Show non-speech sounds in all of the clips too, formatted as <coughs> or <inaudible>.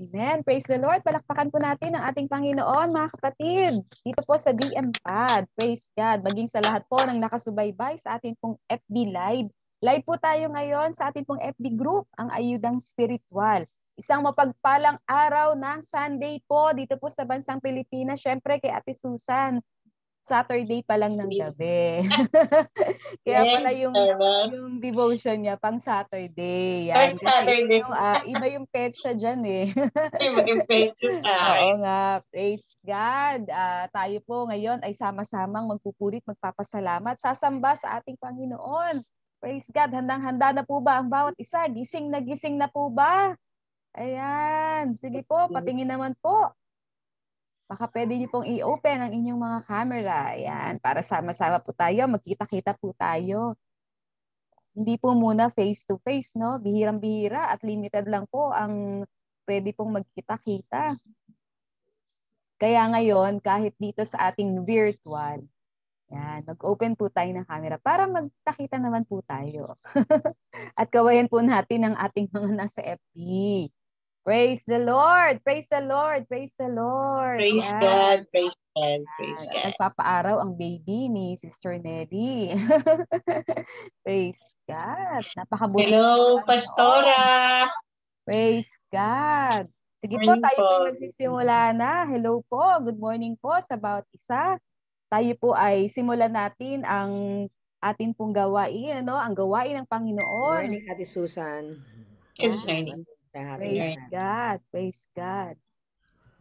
Amen. Praise the Lord. Palakpakan po natin ang ating Panginoon, mga kapatid. Dito po sa DM Pad. Praise God. Maging sa lahat po ng nakasubaybay sa ating pong FB Live. Live po tayo ngayon sa ating pong FB group, ang Ayudang Spiritual. Isang mapagpalang araw ng Sunday po dito po sa Bansang Pilipinas. Siyempre kay Ate Susan. Saturday pa lang ng gabi. <laughs> Kaya pala yung, yung devotion niya pang Saturday. Yan. Pang Saturday. Yung, uh, iba yung petsa dyan eh. <laughs> iba yung petsa <laughs> sa Oo nga. Praise God. Uh, tayo po ngayon ay sama-samang magpupurit, magpapasalamat, sasamba sa ating Panginoon. Praise God. Handang-handa na po ba ang bawat isa? Gising na gising na po ba? Ayan. Sige po, patingin naman po baka pwede niyo pong i-open ang inyong mga camera. Ayan, para sama-sama po tayo, magkita-kita po tayo. Hindi po muna face-to-face, no? Bihirang-bihira at limited lang po ang pwede pong magkita-kita. Kaya ngayon, kahit dito sa ating virtual, yan, mag-open po tayo ng camera para magkita naman po tayo. <laughs> at kawayan po natin ang ating mga nasa FB. Praise the mm. Lord! Praise the Lord! Praise the Lord! Praise yeah. God! Praise God! Praise God! Nagpapaaraw ang baby ni Sister Nelly. <laughs> praise God! Napakabuti. Hello, Pastora! Praise God! Sige po, tayo po. magsisimula na. Hello po, good morning po sa bawat isa. Tayo po ay simulan natin ang atin pong gawain, ano, ang gawain ng Panginoon. Good morning, Ate Susan. Good morning. Praise Amen. God. Praise God.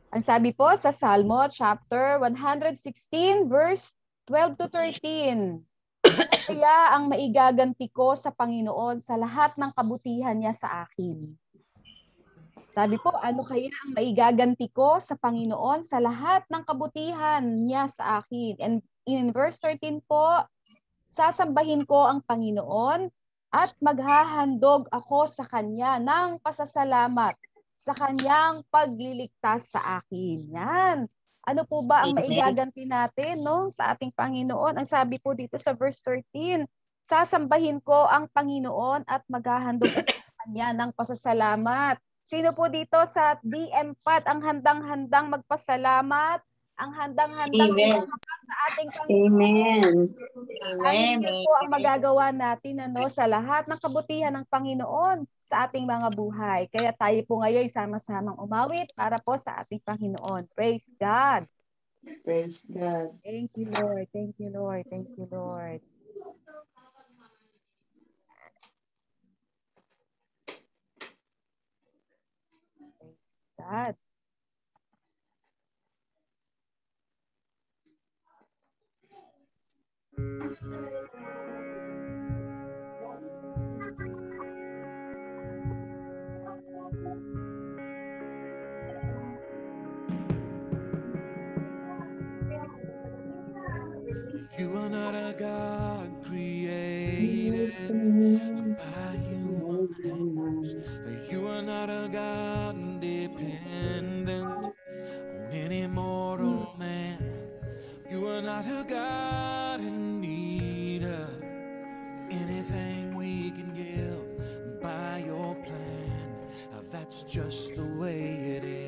Ang sabi po sa Salmo chapter 116 verse 12 to 13. Kaya ang maigaganti ko sa Panginoon sa lahat ng kabutihan niya sa akin. Sabi po, ano kaya ang maigaganti ko sa Panginoon sa lahat ng kabutihan niya sa akin? And in verse 13 po, sasambahin ko ang Panginoon at maghahandog ako sa Kanya ng pasasalamat sa Kanyang pagliligtas sa akin. Yan. Ano po ba ang maigaganti natin no, sa ating Panginoon? Ang sabi po dito sa verse 13, Sasambahin ko ang Panginoon at maghahandog ako sa Kanya ng pasasalamat. Sino po dito sa DM Pat ang handang-handang magpasalamat ang handang-handang Amen. sa ating Panginoon. Amen. Amen. Ang po ang magagawa natin ano, sa lahat ng kabutihan ng Panginoon sa ating mga buhay. Kaya tayo po ngayon sama-samang umawit para po sa ating Panginoon. Praise God. Praise God. Thank you, Lord. Thank you, Lord. Thank you, Lord. Praise God. You are not a God created by human hands. You are not a God dependent on any mortal man. You are not a God. just the way it is.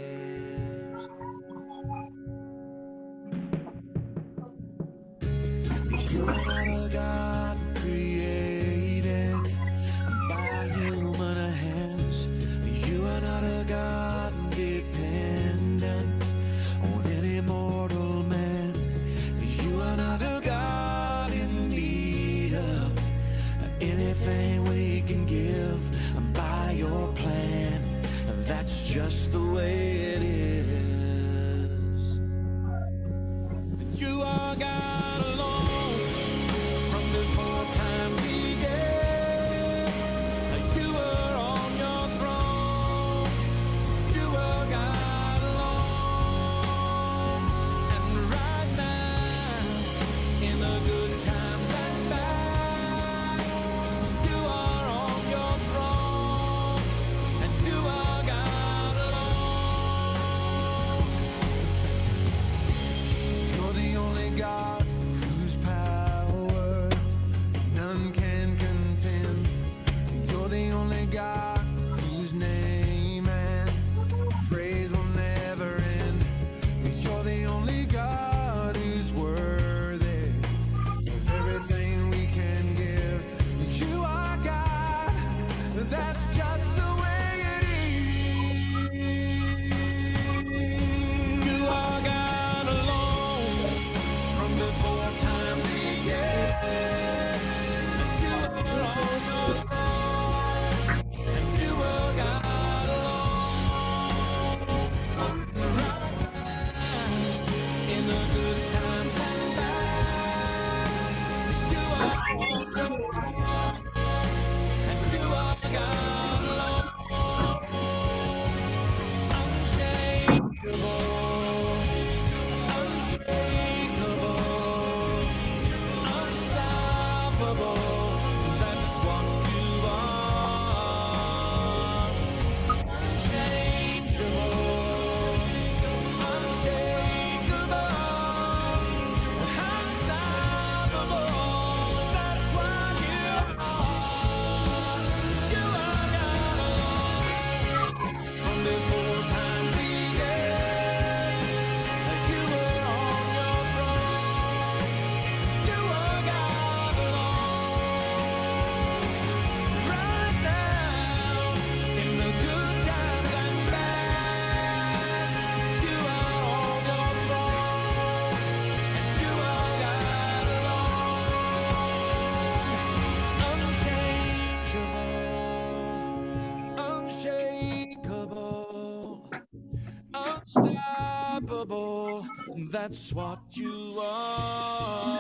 That's what you are.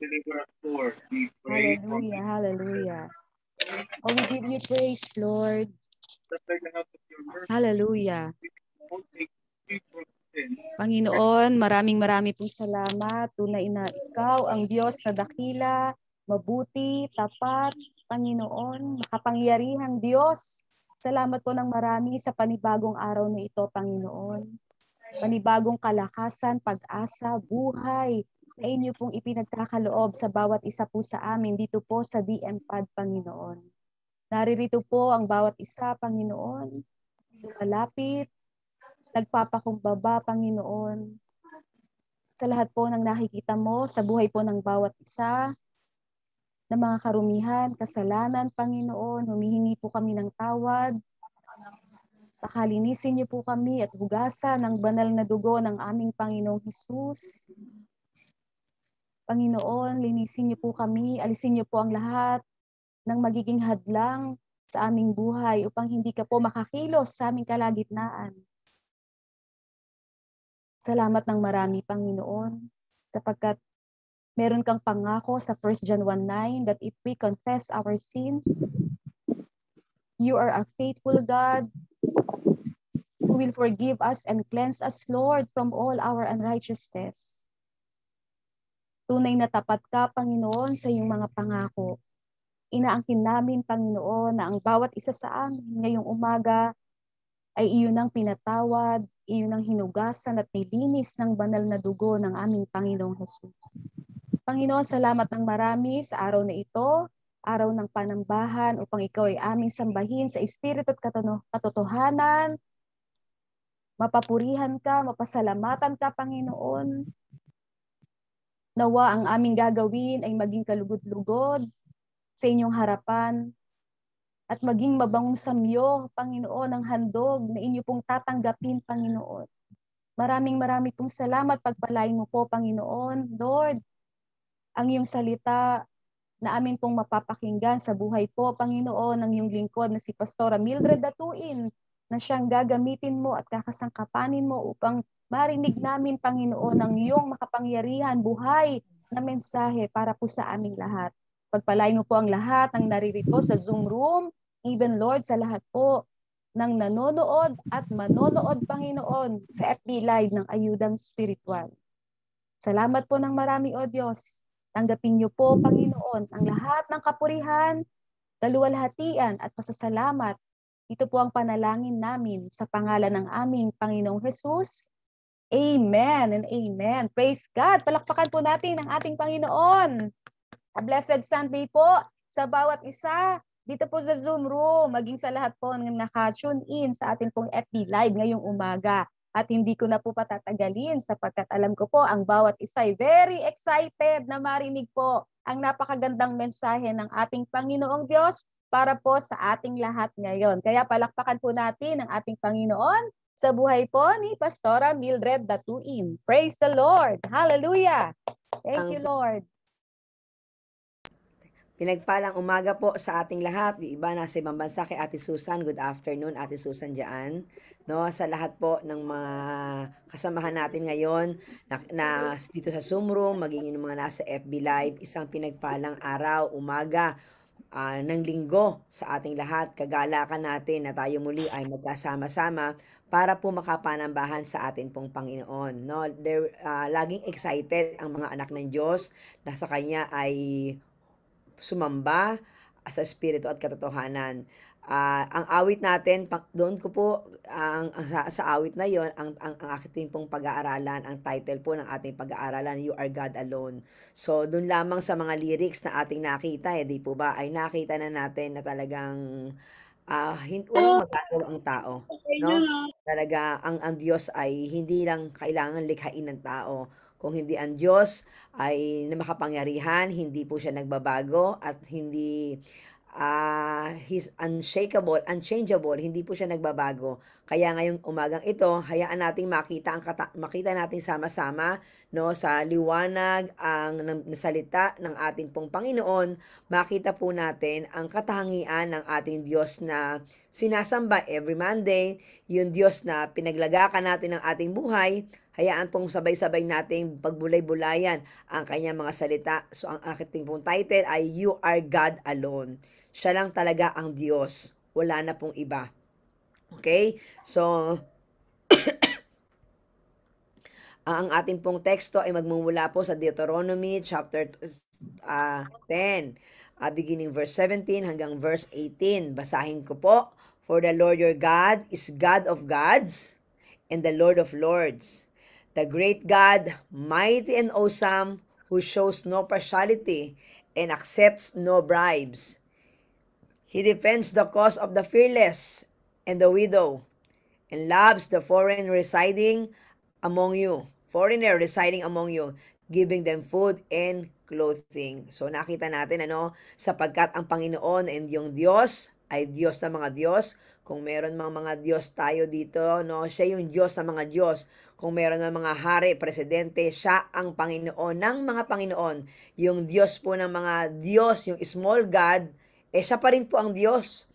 Deliver us, Lord. We pray. Hallelujah, hallelujah. Oh, we give you praise, Lord. Hallelujah. Panginoon, maraming marami pong salamat. Tunay na ikaw ang Diyos na dakila, mabuti, tapat, Panginoon, makapangyarihan Diyos. Salamat po ng marami sa panibagong araw na ito, Panginoon. Panibagong kalakasan, pag-asa, buhay na inyo pong ipinagkakaloob sa bawat isa po sa amin dito po sa DM Pad, Panginoon. Naririto po ang bawat isa, Panginoon. Malapit, nagpapakumbaba, Panginoon. Sa lahat po ng nakikita mo, sa buhay po ng bawat isa, ng mga karumihan, kasalanan, Panginoon. Humihingi po kami ng tawad. Pakalinisin niyo po kami at hugasan ng banal na dugo ng aming Panginoong Hesus. Panginoon, linisin niyo po kami, alisin niyo po ang lahat ng magiging hadlang sa aming buhay upang hindi ka po makakilos sa aming kalagitnaan. Salamat ng marami, Panginoon, sapagkat meron hmm. kang pangako sa 1 John 1.9 that if we confess our sins, you are a faithful God who will forgive us and cleanse us, Lord, from all our unrighteousness. Tunay na tapat ka, Panginoon, sa iyong mga pangako. Inaangkin namin, Panginoon, na ang bawat isa sa amin ngayong umaga ay iyon ang pinatawad, iyon ang hinugasan at nilinis ng banal na dugo ng aming Panginoong Jesus. Panginoon, salamat ng marami sa araw na ito, araw ng panambahan upang ikaw ay aming sambahin sa espiritu at katotohanan. Mapapurihan ka, mapasalamatan ka, Panginoon. Nawa ang aming gagawin ay maging kalugod-lugod sa inyong harapan at maging mabangong samyo, Panginoon, ang handog na inyo pong tatanggapin, Panginoon. Maraming marami pong salamat pagpalain mo po, Panginoon. Lord, ang iyong salita na amin pong mapapakinggan sa buhay po, Panginoon, ng iyong lingkod na si Pastora Mildred Datuin na siyang gagamitin mo at kakasangkapanin mo upang marinig namin, Panginoon, ang iyong makapangyarihan, buhay na mensahe para po sa aming lahat. Pagpalain mo po ang lahat ng naririto sa Zoom room, even Lord, sa lahat po ng nanonood at manonood, Panginoon, sa FB Live ng Ayudang Spiritual. Salamat po ng marami, O Diyos, Tanggapin niyo po, Panginoon, ang lahat ng kapurihan, kaluwalhatian at pasasalamat. Ito po ang panalangin namin sa pangalan ng aming Panginoong Jesus. Amen and amen. Praise God. Palakpakan po natin ang ating Panginoon. A blessed Sunday po sa bawat isa dito po sa Zoom room, maging sa lahat po ng naka-tune in sa ating pong FB Live ngayong umaga. At hindi ko na po patatagalin sapagkat alam ko po ang bawat isa ay very excited na marinig po ang napakagandang mensahe ng ating Panginoong Diyos para po sa ating lahat ngayon. Kaya palakpakan po natin ang ating Panginoon sa buhay po ni Pastora Mildred Datuin. Praise the Lord! Hallelujah! Thank you, Lord. Pinagpalang umaga po sa ating lahat. Yung iba nasa ibang bansa kay Ate Susan. Good afternoon, Ate Susan Jaan. No, sa lahat po ng mga kasamahan natin ngayon na, na dito sa Zoom room, maging yung mga nasa FB Live, isang pinagpalang araw, umaga, uh, ng linggo sa ating lahat. Kagalakan natin na tayo muli ay magkasama-sama para po makapanambahan sa atin pong Panginoon. No? They're, uh, ah, laging excited ang mga anak ng Diyos na sa Kanya ay sumamba ah, sa espiritu at katotohanan. Uh, ang awit natin, doon ko po, ang, ang sa, sa awit na yon ang, ang, ang aking pong pag-aaralan, ang title po ng ating pag-aaralan, You Are God Alone. So, doon lamang sa mga lyrics na ating nakita, eh, di po ba, ay nakita na natin na talagang uh, ah, hindi walang magagawa ang tao. No? Talaga, ang, ang Diyos ay hindi lang kailangan likhain ng tao kung hindi ang Diyos ay makapangyarihan, hindi po siya nagbabago at hindi uh, he's unshakable, unchangeable, hindi po siya nagbabago. Kaya ngayong umagang ito, hayaan nating makita ang kata- makita nating sama-sama no sa liwanag ang ng, salita ng ating pong Panginoon, makita po natin ang katangian ng ating Diyos na sinasamba every Monday, yung Diyos na pinaglagakan natin ng ating buhay Hayaan pong sabay-sabay nating pagbulay-bulayan ang kanyang mga salita. So ang aking pong title ay You Are God Alone. Siya lang talaga ang Diyos. Wala na pong iba. Okay? So, <coughs> ang ating pong teksto ay magmumula po sa Deuteronomy chapter uh, 10, uh, beginning verse 17 hanggang verse 18. Basahin ko po, For the Lord your God is God of gods and the Lord of lords, The great God, mighty and awesome, who shows no partiality and accepts no bribes. He defends the cause of the fearless and the widow, and loves the foreign residing among you, foreigner residing among you, giving them food and clothing. So nakita natin ano, sapagkat ang Panginoon and yung Diyos ay Diyos sa mga Diyos. Kung meron mga mga Diyos tayo dito, no, siya yung Diyos sa mga Diyos. Kung meron ng mga hari, presidente, siya ang Panginoon ng mga Panginoon. Yung Diyos po ng mga Diyos, yung small God, eh siya pa rin po ang Diyos.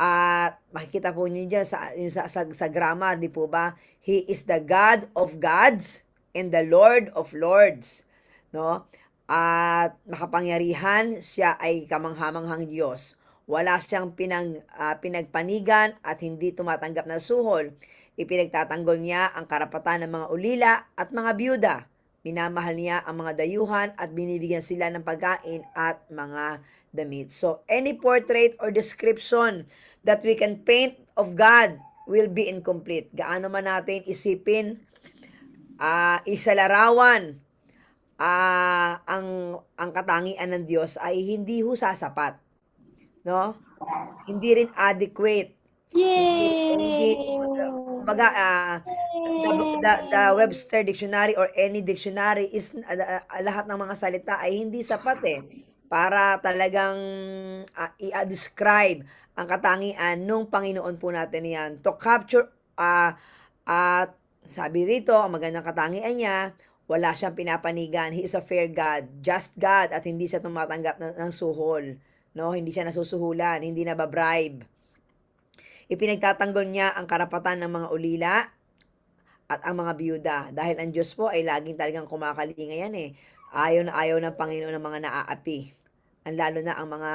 At makikita po niyo dyan sa, sa, sa, sa grammar, di po ba? He is the God of gods and the Lord of lords. No? At makapangyarihan, siya ay kamanghamanghang Diyos. Wala siyang pinang, uh, pinagpanigan at hindi tumatanggap ng suhol. Ipinagtatanggol niya ang karapatan ng mga ulila at mga byuda. Minamahal niya ang mga dayuhan at binibigyan sila ng pagkain at mga damit. So, any portrait or description that we can paint of God will be incomplete. Gaano man natin isipin, uh, isalarawan uh, ang, ang katangian ng Diyos ay hindi ho sasapat no? Hindi rin adequate. Yay! Hindi, baga, uh, ah, the, the, the Webster Dictionary or any dictionary is uh, lahat ng mga salita ay hindi sapat eh para talagang uh, i-describe ang katangian nung Panginoon po natin yan. To capture uh, at uh, sabi rito, ang magandang katangian niya, wala siyang pinapanigan. He is a fair God, just God, at hindi siya tumatanggap ng, ng suhol. No, hindi siya nasusuhulan, hindi na bribe. Ipinagtatanggol niya ang karapatan ng mga ulila at ang mga biyuda dahil ang Diyos po ay laging talagang kumakalinga yan eh. Ayaw na ayaw ng Panginoon ng mga naaapi. Ang lalo na ang mga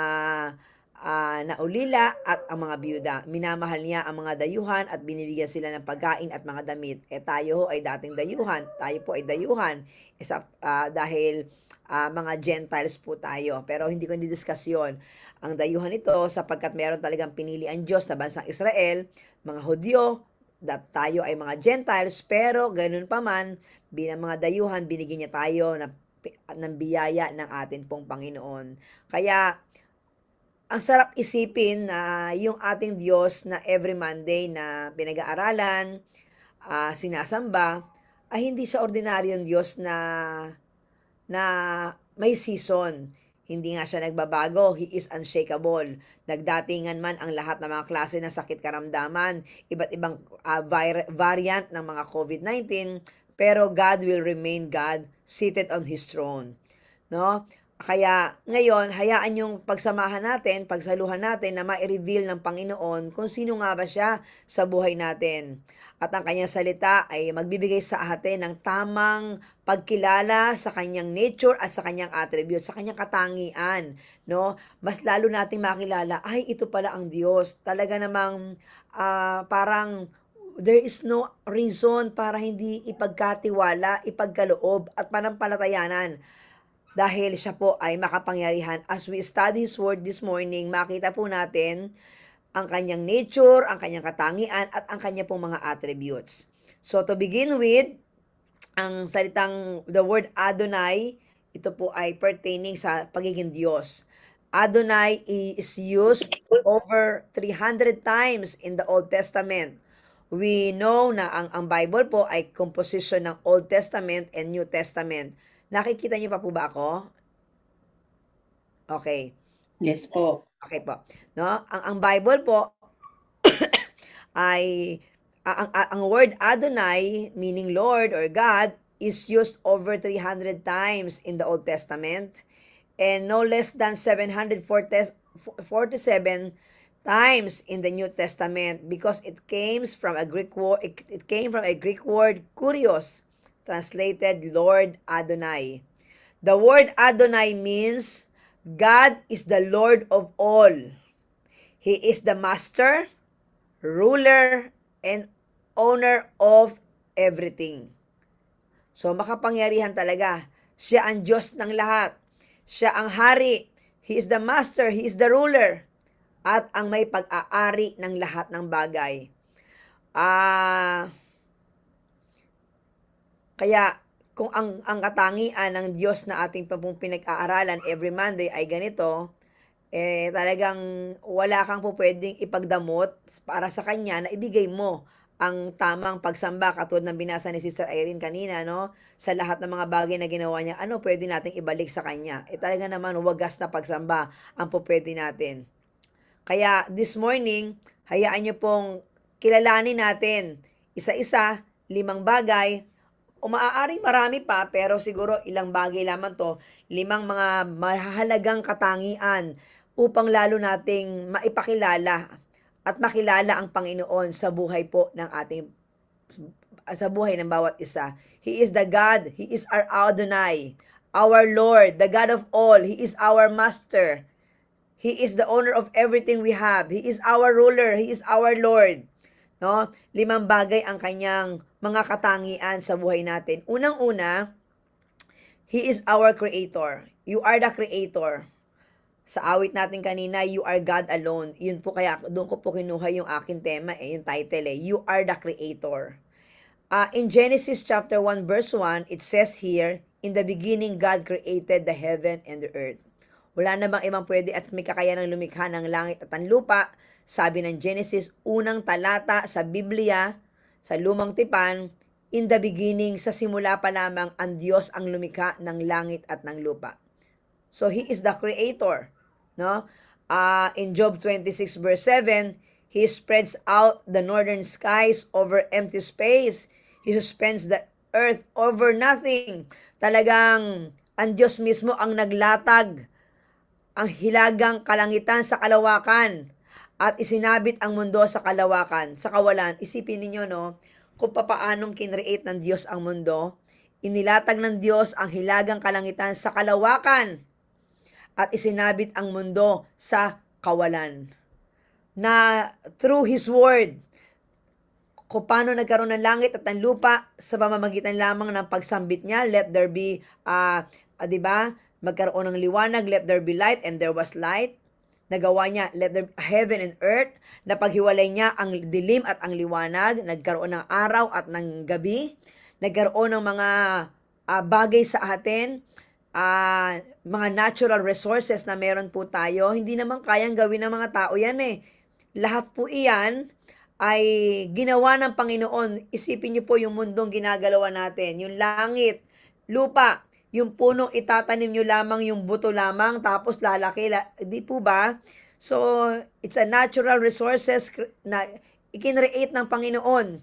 uh, naulila at ang mga biyuda. Minamahal niya ang mga dayuhan at binibigyan sila ng pagkain at mga damit. Eh tayo ay dating dayuhan, tayo po ay dayuhan. Isa, uh, dahil uh, mga Gentiles po tayo. Pero hindi ko nidiscuss yun. Ang dayuhan nito sapagkat meron talagang pinili ang Diyos na bansang Israel, mga Hudyo, that tayo ay mga Gentiles, pero ganun pa man, bilang mga dayuhan, binigyan niya tayo ng, ng biyaya ng atin pong Panginoon. Kaya, ang sarap isipin na uh, yung ating Diyos na every Monday na pinag-aaralan, uh, sinasamba, ay hindi siya ordinaryong Diyos na na may season. Hindi nga siya nagbabago, he is unshakable. Nagdatingan man ang lahat ng mga klase ng sakit karamdaman, iba't ibang uh, vir- variant ng mga COVID-19, pero God will remain God seated on his throne. No? Kaya ngayon, hayaan yung pagsamahan natin, pagsaluhan natin na ma-reveal ng Panginoon kung sino nga ba siya sa buhay natin. At ang kanyang salita ay magbibigay sa atin ng tamang pagkilala sa kanyang nature at sa kanyang attribute, sa kanyang katangian. No? Mas lalo nating makilala, ay ito pala ang Diyos. Talaga namang uh, parang there is no reason para hindi ipagkatiwala, ipagkaloob at panampalatayanan dahil siya po ay makapangyarihan. As we study His Word this morning, makita po natin ang kanyang nature, ang kanyang katangian, at ang kanya pong mga attributes. So to begin with, ang salitang, the word Adonai, ito po ay pertaining sa pagiging Diyos. Adonai is used over 300 times in the Old Testament. We know na ang, ang Bible po ay composition ng Old Testament and New Testament. Nakikita niyo pa po ba ako? Okay. Yes po. Okay po. No? Ang, ang Bible po <coughs> ay ang, ang word Adonai meaning Lord or God is used over 300 times in the Old Testament and no less than 747 times in the New Testament because it came from a Greek word it, it came from a Greek word kurios translated Lord Adonai. The word Adonai means God is the Lord of all. He is the master, ruler, and owner of everything. So makapangyarihan talaga. Siya ang Diyos ng lahat. Siya ang hari. He is the master. He is the ruler. At ang may pag-aari ng lahat ng bagay. Ah... Uh, kaya kung ang, ang katangian ng Diyos na ating pong pinag-aaralan every Monday ay ganito, eh talagang wala kang po pwedeng ipagdamot para sa Kanya na ibigay mo ang tamang pagsamba katulad ng binasa ni Sister Irene kanina no sa lahat ng mga bagay na ginawa niya ano pwede nating ibalik sa kanya eh talaga naman wagas na pagsamba ang po pwede natin kaya this morning hayaan niyo pong kilalanin natin isa-isa limang bagay o maaaring marami pa pero siguro ilang bagay lamang to, limang mga mahalagang katangian upang lalo nating maipakilala at makilala ang Panginoon sa buhay po ng ating sa buhay ng bawat isa. He is the God, He is our Adonai, our Lord, the God of all. He is our Master. He is the owner of everything we have. He is our ruler. He is our Lord. No? Limang bagay ang kanyang mga katangian sa buhay natin. Unang-una, He is our creator. You are the creator. Sa awit natin kanina, you are God alone. Yun po kaya, doon ko po kinuha yung akin tema, eh, yung title eh. You are the creator. Uh, in Genesis chapter 1 verse 1, it says here, In the beginning, God created the heaven and the earth. Wala namang ibang pwede at may kakayanang lumikha ng langit at ang lupa sabi ng Genesis, unang talata sa Biblia, sa Lumang Tipan, In the beginning, sa simula pa lamang, ang Diyos ang lumika ng langit at ng lupa. So, He is the Creator. No? Uh, in Job 26 verse 7, He spreads out the northern skies over empty space. He suspends the earth over nothing. Talagang ang Diyos mismo ang naglatag ang hilagang kalangitan sa kalawakan at isinabit ang mundo sa kalawakan, sa kawalan. Isipin ninyo, no, kung papaanong kinreate ng Diyos ang mundo, inilatag ng Diyos ang hilagang kalangitan sa kalawakan at isinabit ang mundo sa kawalan. Na through His Word, kung paano nagkaroon ng langit at ng lupa sa pamamagitan lamang ng pagsambit niya, let there be, uh, uh, di ba, magkaroon ng liwanag, let there be light, and there was light Nagawa niya let there, heaven and earth, na napaghiwalay niya ang dilim at ang liwanag, nagkaroon ng araw at ng gabi, nagkaroon ng mga uh, bagay sa atin, uh, mga natural resources na meron po tayo, hindi naman kayang gawin ng mga tao yan eh. Lahat po iyan ay ginawa ng Panginoon. Isipin niyo po yung mundong ginagalawa natin, yung langit, lupa, yung puno itatanim nyo lamang yung buto lamang tapos lalaki. La, di po ba? So, it's a natural resources na ikinreate ng Panginoon.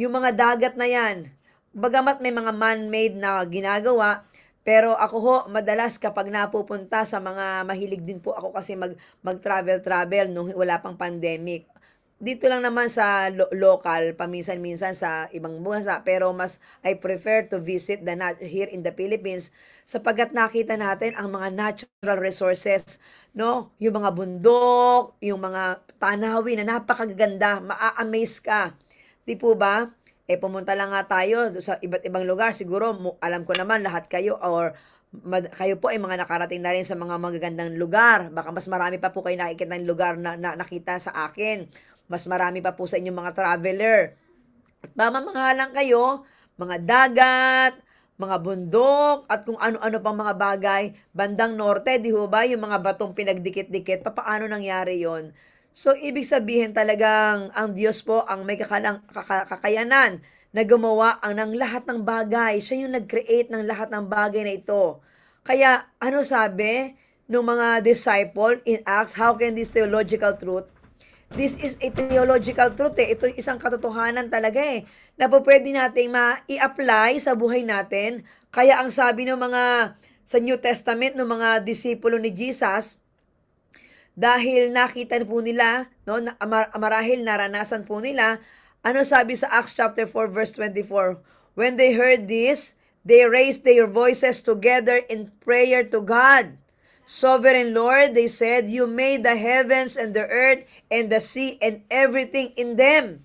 Yung mga dagat na yan, bagamat may mga man-made na ginagawa, pero ako ho, madalas kapag napupunta sa mga mahilig din po ako kasi mag, mag-travel-travel nung wala pang pandemic dito lang naman sa lo- local, paminsan-minsan sa ibang bansa, pero mas I prefer to visit the nat- here in the Philippines sapagkat nakita natin ang mga natural resources, no? Yung mga bundok, yung mga tanawin na napakaganda, maa-amaze ka. Di po ba? Eh pumunta lang nga tayo sa iba't ibang lugar, siguro alam ko naman lahat kayo or mad, kayo po ay mga nakarating na rin sa mga magagandang lugar. Baka mas marami pa po kayo nakikita ng lugar na, na nakita sa akin mas marami pa po sa inyong mga traveler. At mamamahalang kayo, mga dagat, mga bundok, at kung ano-ano pang mga bagay, bandang norte, di ho ba, yung mga batong pinagdikit-dikit, papaano nangyari yon So, ibig sabihin talagang ang Diyos po ang may kakalang, kakayanan na gumawa ang ng lahat ng bagay. Siya yung nag-create ng lahat ng bagay na ito. Kaya, ano sabi ng mga disciple in Acts, how can this theological truth This is a theological truth eh. Ito isang katotohanan talaga eh. Na po pwede nating ma-apply sa buhay natin. Kaya ang sabi ng mga sa New Testament ng mga disipulo ni Jesus, dahil nakita po nila, no, na, marahil naranasan po nila, ano sabi sa Acts chapter 4 verse 24? When they heard this, they raised their voices together in prayer to God. Sovereign Lord, they said, you made the heavens and the earth and the sea and everything in them.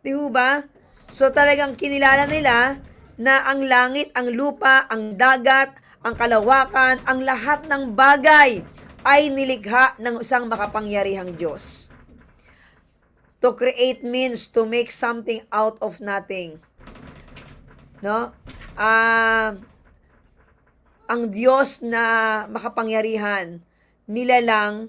Di ba? So talagang kinilala nila na ang langit, ang lupa, ang dagat, ang kalawakan, ang lahat ng bagay ay nilikha ng isang makapangyarihang Diyos. To create means to make something out of nothing. No? Ah, uh, ang Diyos na makapangyarihan, nilalang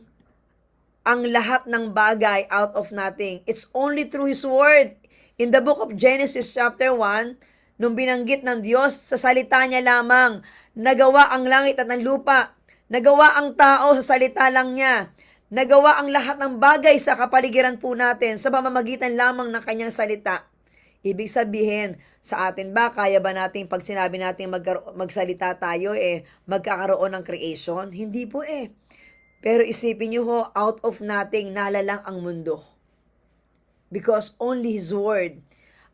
ang lahat ng bagay out of nothing. It's only through His Word. In the book of Genesis chapter 1, nung binanggit ng Diyos, sa salita niya lamang, nagawa ang langit at ang lupa, nagawa ang tao sa salita lang niya, nagawa ang lahat ng bagay sa kapaligiran po natin sa pamamagitan lamang ng kanyang salita. Ibig sabihin, sa atin ba, kaya ba natin pag sinabi natin magsalita tayo, eh, magkakaroon ng creation? Hindi po eh. Pero isipin nyo ho, out of nothing, nalalang ang mundo. Because only His Word,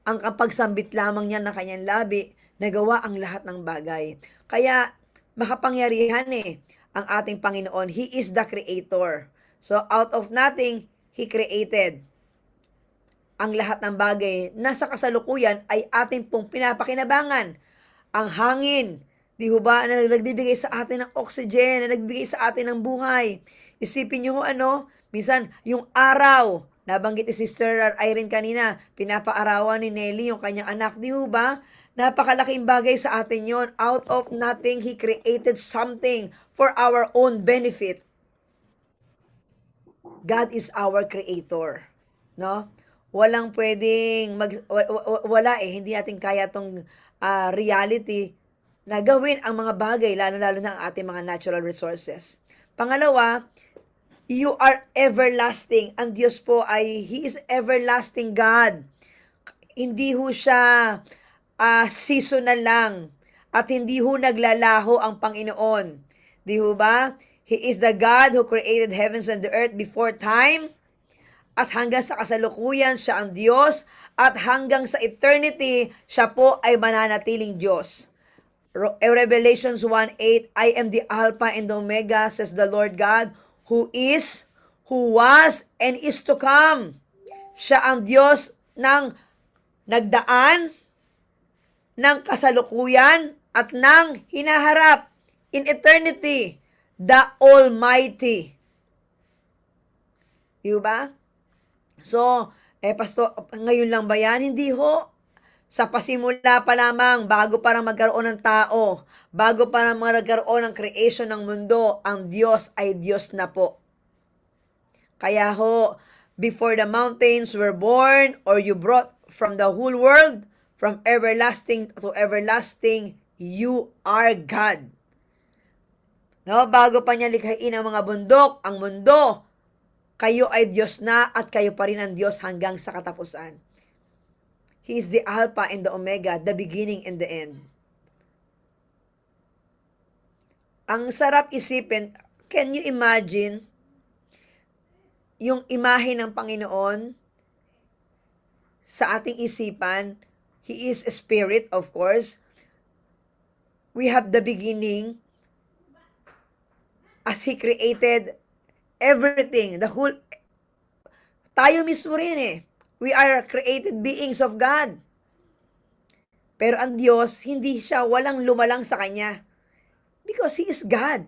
ang kapagsambit lamang niya ng kanyang labi, nagawa ang lahat ng bagay. Kaya, makapangyarihan eh, ang ating Panginoon. He is the Creator. So, out of nothing, He created ang lahat ng bagay na sa kasalukuyan ay atin pong pinapakinabangan. Ang hangin, di ba, na nagbibigay sa atin ng oxygen, na nagbibigay sa atin ng buhay. Isipin nyo ano, minsan yung araw, nabanggit ni Sister Irene kanina, pinapaarawan ni Nelly yung kanyang anak, di ba? Napakalaking bagay sa atin yon. Out of nothing, He created something for our own benefit. God is our creator. No? walang pwedeng mag wala eh hindi natin kaya tong uh, reality na gawin ang mga bagay lalo-lalo na ang ating mga natural resources. Pangalawa, you are everlasting. Ang Diyos po ay He is everlasting God. Hindi ho siya uh, seasonal lang at hindi ho naglalaho ang Panginoon. Di ho ba? He is the God who created heavens and the earth before time at hanggang sa kasalukuyan siya ang Diyos at hanggang sa eternity siya po ay mananatiling Diyos. Eh, Revelations 1:8 I am the Alpha and Omega says the Lord God who is who was and is to come. Siya ang Diyos ng nagdaan ng kasalukuyan at ng hinaharap in eternity the Almighty. Diba? So, eh pastor, ngayon lang ba yan? Hindi ho. Sa pasimula pa lamang, bago pa parang magkaroon ng tao, bago pa parang magkaroon ng creation ng mundo, ang Diyos ay Diyos na po. Kaya ho, before the mountains were born or you brought from the whole world, from everlasting to everlasting, you are God. No, bago pa niya likhain ang mga bundok, ang mundo, kayo ay Diyos na at kayo pa rin ang Diyos hanggang sa katapusan. He is the Alpha and the Omega, the beginning and the end. Ang sarap isipin, can you imagine yung imahe ng Panginoon sa ating isipan? He is a spirit, of course. We have the beginning as He created everything, the whole, tayo mismo rin eh. We are created beings of God. Pero ang Diyos, hindi siya walang lumalang sa Kanya. Because He is God.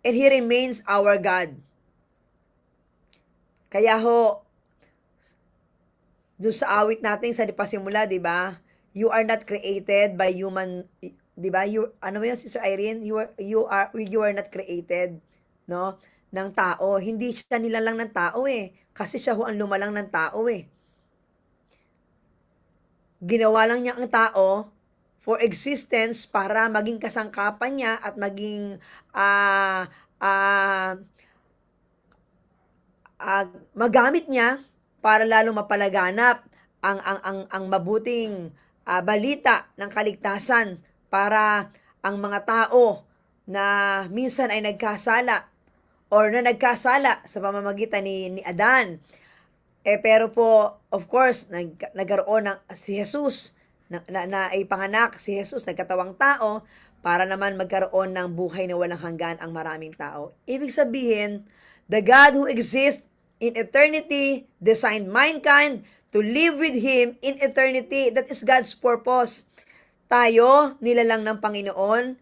And He remains our God. Kaya ho, doon sa awit natin sa dipasimula, di ba? You are not created by human, di ba? You, ano mo yun, Sister Irene? You are, you are, you are not created no? ng tao. Hindi siya nilalang ng tao eh. Kasi siya ho ang lumalang ng tao eh. Ginawa lang niya ang tao for existence para maging kasangkapan niya at maging uh, uh, uh, magamit niya para lalo mapalaganap ang ang ang, ang mabuting uh, balita ng kaligtasan para ang mga tao na minsan ay nagkasala or na nagkasala sa pamamagitan ni, ni Adan. Eh, pero po, of course, nag, nagkaroon ng, si Jesus, na, na, na ipanganak si Jesus, nagkatawang tao, para naman magkaroon ng buhay na walang hanggan ang maraming tao. Ibig sabihin, the God who exists in eternity designed mankind to live with Him in eternity. That is God's purpose. Tayo, nilalang ng Panginoon.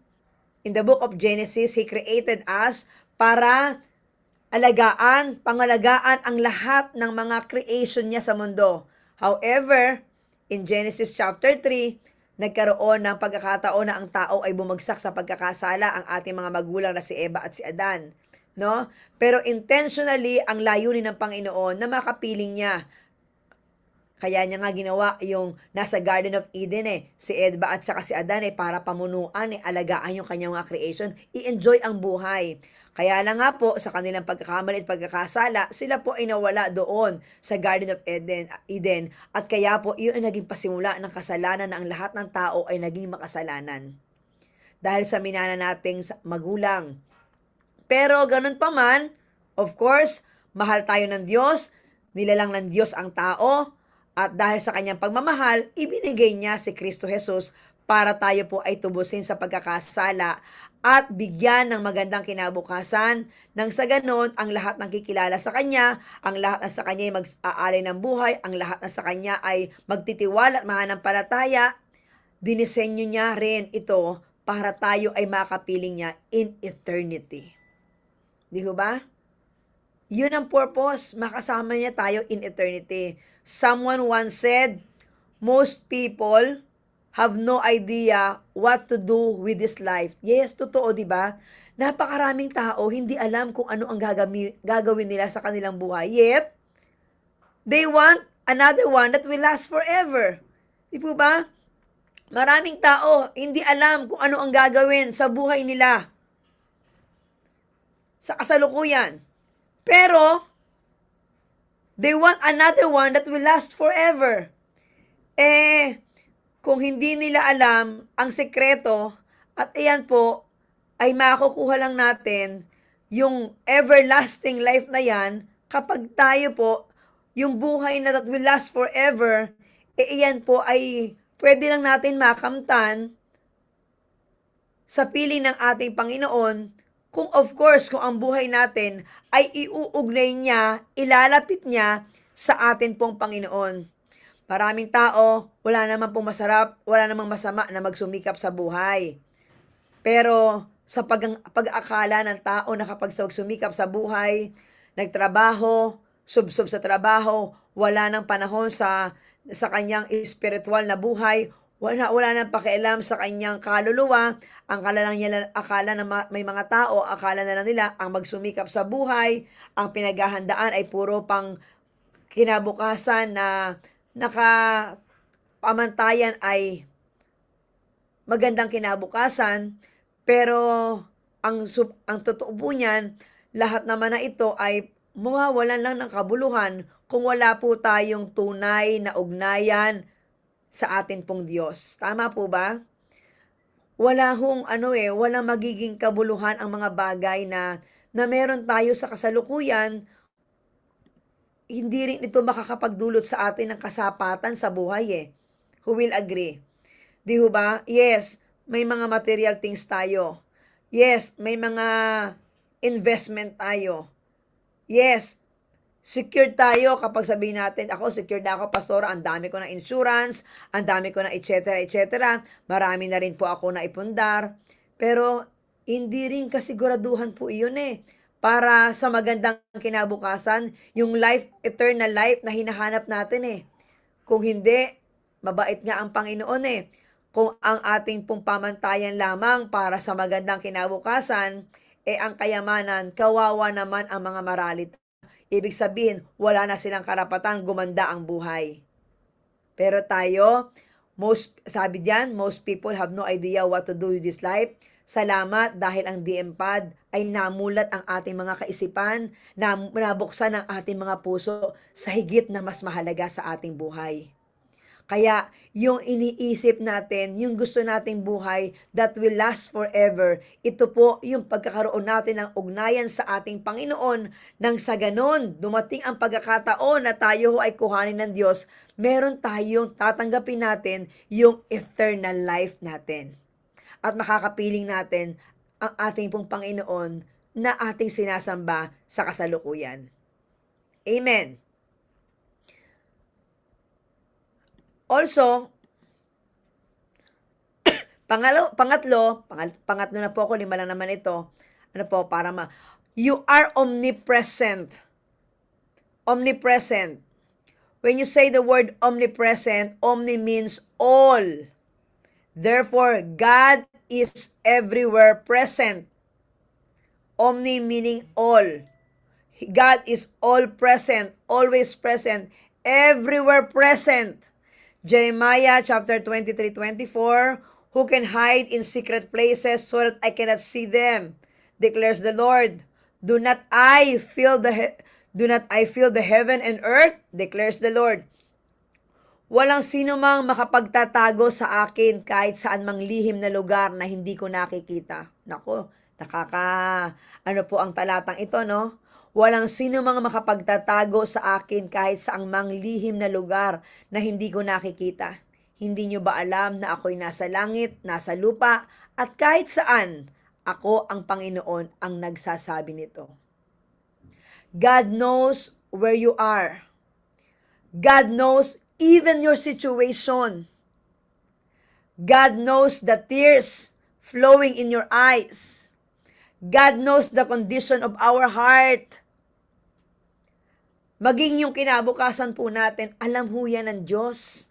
In the book of Genesis, He created us para alagaan, pangalagaan ang lahat ng mga creation niya sa mundo. However, in Genesis chapter 3, nagkaroon ng pagkakataon na ang tao ay bumagsak sa pagkakasala ang ating mga magulang na si Eva at si Adan. No? Pero intentionally, ang layunin ng Panginoon na makapiling niya kaya niya nga ginawa yung nasa Garden of Eden eh, si Edba at saka si Adan eh, para pamunuan eh, alagaan yung kanyang mga creation, i-enjoy ang buhay. Kaya lang nga po, sa kanilang pagkakamali at pagkakasala, sila po ay nawala doon sa Garden of Eden, Eden. At kaya po, iyon ay naging pasimula ng kasalanan na ang lahat ng tao ay naging makasalanan. Dahil sa minana nating magulang. Pero ganun pa man, of course, mahal tayo ng Diyos, nilalang ng Diyos ang tao, at dahil sa kanyang pagmamahal, ibinigay niya si Kristo Jesus para tayo po ay tubusin sa pagkakasala at bigyan ng magandang kinabukasan nang sa ganon ang lahat ng kikilala sa Kanya, ang lahat na sa Kanya ay mag-aalay ng buhay, ang lahat na sa Kanya ay magtitiwala at mananampalataya, dinisenyo niya rin ito para tayo ay makapiling niya in eternity. Di ba? Yun ang purpose, makasama niya tayo in eternity. Someone once said, most people have no idea what to do with this life. Yes, totoo, di ba? Napakaraming tao hindi alam kung ano ang gagami, gagawin nila sa kanilang buhay. Yet, they want another one that will last forever. Di po ba? Maraming tao hindi alam kung ano ang gagawin sa buhay nila. Sa kasalukuyan pero, they want another one that will last forever. Eh, kung hindi nila alam ang sekreto, at ayan po, ay makukuha lang natin yung everlasting life na yan kapag tayo po, yung buhay na that will last forever, eh iyan po ay pwede lang natin makamtan sa piling ng ating Panginoon kung of course, kung ang buhay natin ay iuugnay niya, ilalapit niya sa atin pong Panginoon. Maraming tao, wala naman pong masarap, wala namang masama na magsumikap sa buhay. Pero sa pag- pag-akala ng tao na kapag sumikap sa buhay, nagtrabaho, sub-sub sa trabaho, wala nang panahon sa sa kanyang spiritual na buhay, wala, wala nang pakialam sa kanyang kaluluwa. Ang kalalang niya, akala na may mga tao, akala na lang nila ang magsumikap sa buhay, ang pinaghahandaan ay puro pang kinabukasan na nakapamantayan ay magandang kinabukasan. Pero ang, ang totoo po niyan, lahat naman na ito ay mawawalan lang ng kabuluhan kung wala po tayong tunay na ugnayan sa atin pong Diyos. Tama po ba? Wala hong ano eh, walang magiging kabuluhan ang mga bagay na na meron tayo sa kasalukuyan hindi rin ito makakapagdulot sa atin ng kasapatan sa buhay eh. Who will agree? Di ho ba? Yes, may mga material things tayo. Yes, may mga investment tayo. Yes, Secure tayo kapag sabihin natin, ako secure na ako, pasora, ang dami ko ng insurance, ang dami ko na etc. etc. Marami na rin po ako na ipundar. Pero hindi rin kasiguraduhan po iyon eh. Para sa magandang kinabukasan, yung life, eternal life na hinahanap natin eh. Kung hindi, mabait nga ang Panginoon eh. Kung ang ating pong pamantayan lamang para sa magandang kinabukasan, eh ang kayamanan, kawawa naman ang mga maralita Ibig sabihin, wala na silang karapatang gumanda ang buhay. Pero tayo, most, sabi diyan, most people have no idea what to do with this life. Salamat dahil ang DMPAD ay namulat ang ating mga kaisipan, nabuksan ang ating mga puso sa higit na mas mahalaga sa ating buhay. Kaya yung iniisip natin, yung gusto nating buhay that will last forever, ito po yung pagkakaroon natin ng ugnayan sa ating Panginoon nang sa ganon dumating ang pagkakataon na tayo ay kuhanin ng Diyos, meron tayong tatanggapin natin yung eternal life natin. At makakapiling natin ang ating pong Panginoon na ating sinasamba sa kasalukuyan. Amen. Also, <coughs> pangalo, pangatlo, pangal, pangatlo na po ako, lima lang naman ito. Ano po, para ma, you are omnipresent. Omnipresent. When you say the word omnipresent, omni means all. Therefore, God is everywhere present. Omni meaning all. God is all present, always present, everywhere present. Jeremiah chapter 23, 24, Who can hide in secret places so that I cannot see them? Declares the Lord. Do not I feel the do not I feel the heaven and earth? Declares the Lord. Walang sino mang makapagtatago sa akin kahit saan mang lihim na lugar na hindi ko nakikita. Nako, nakaka, ano po ang talatang ito, no? Walang sino mga makapagtatago sa akin kahit sa ang mang lihim na lugar na hindi ko nakikita. Hindi nyo ba alam na ako'y nasa langit, nasa lupa, at kahit saan, ako ang Panginoon ang nagsasabi nito. God knows where you are. God knows even your situation. God knows the tears flowing in your eyes. God knows the condition of our heart. Maging yung kinabukasan po natin, alam ho yan ng Diyos.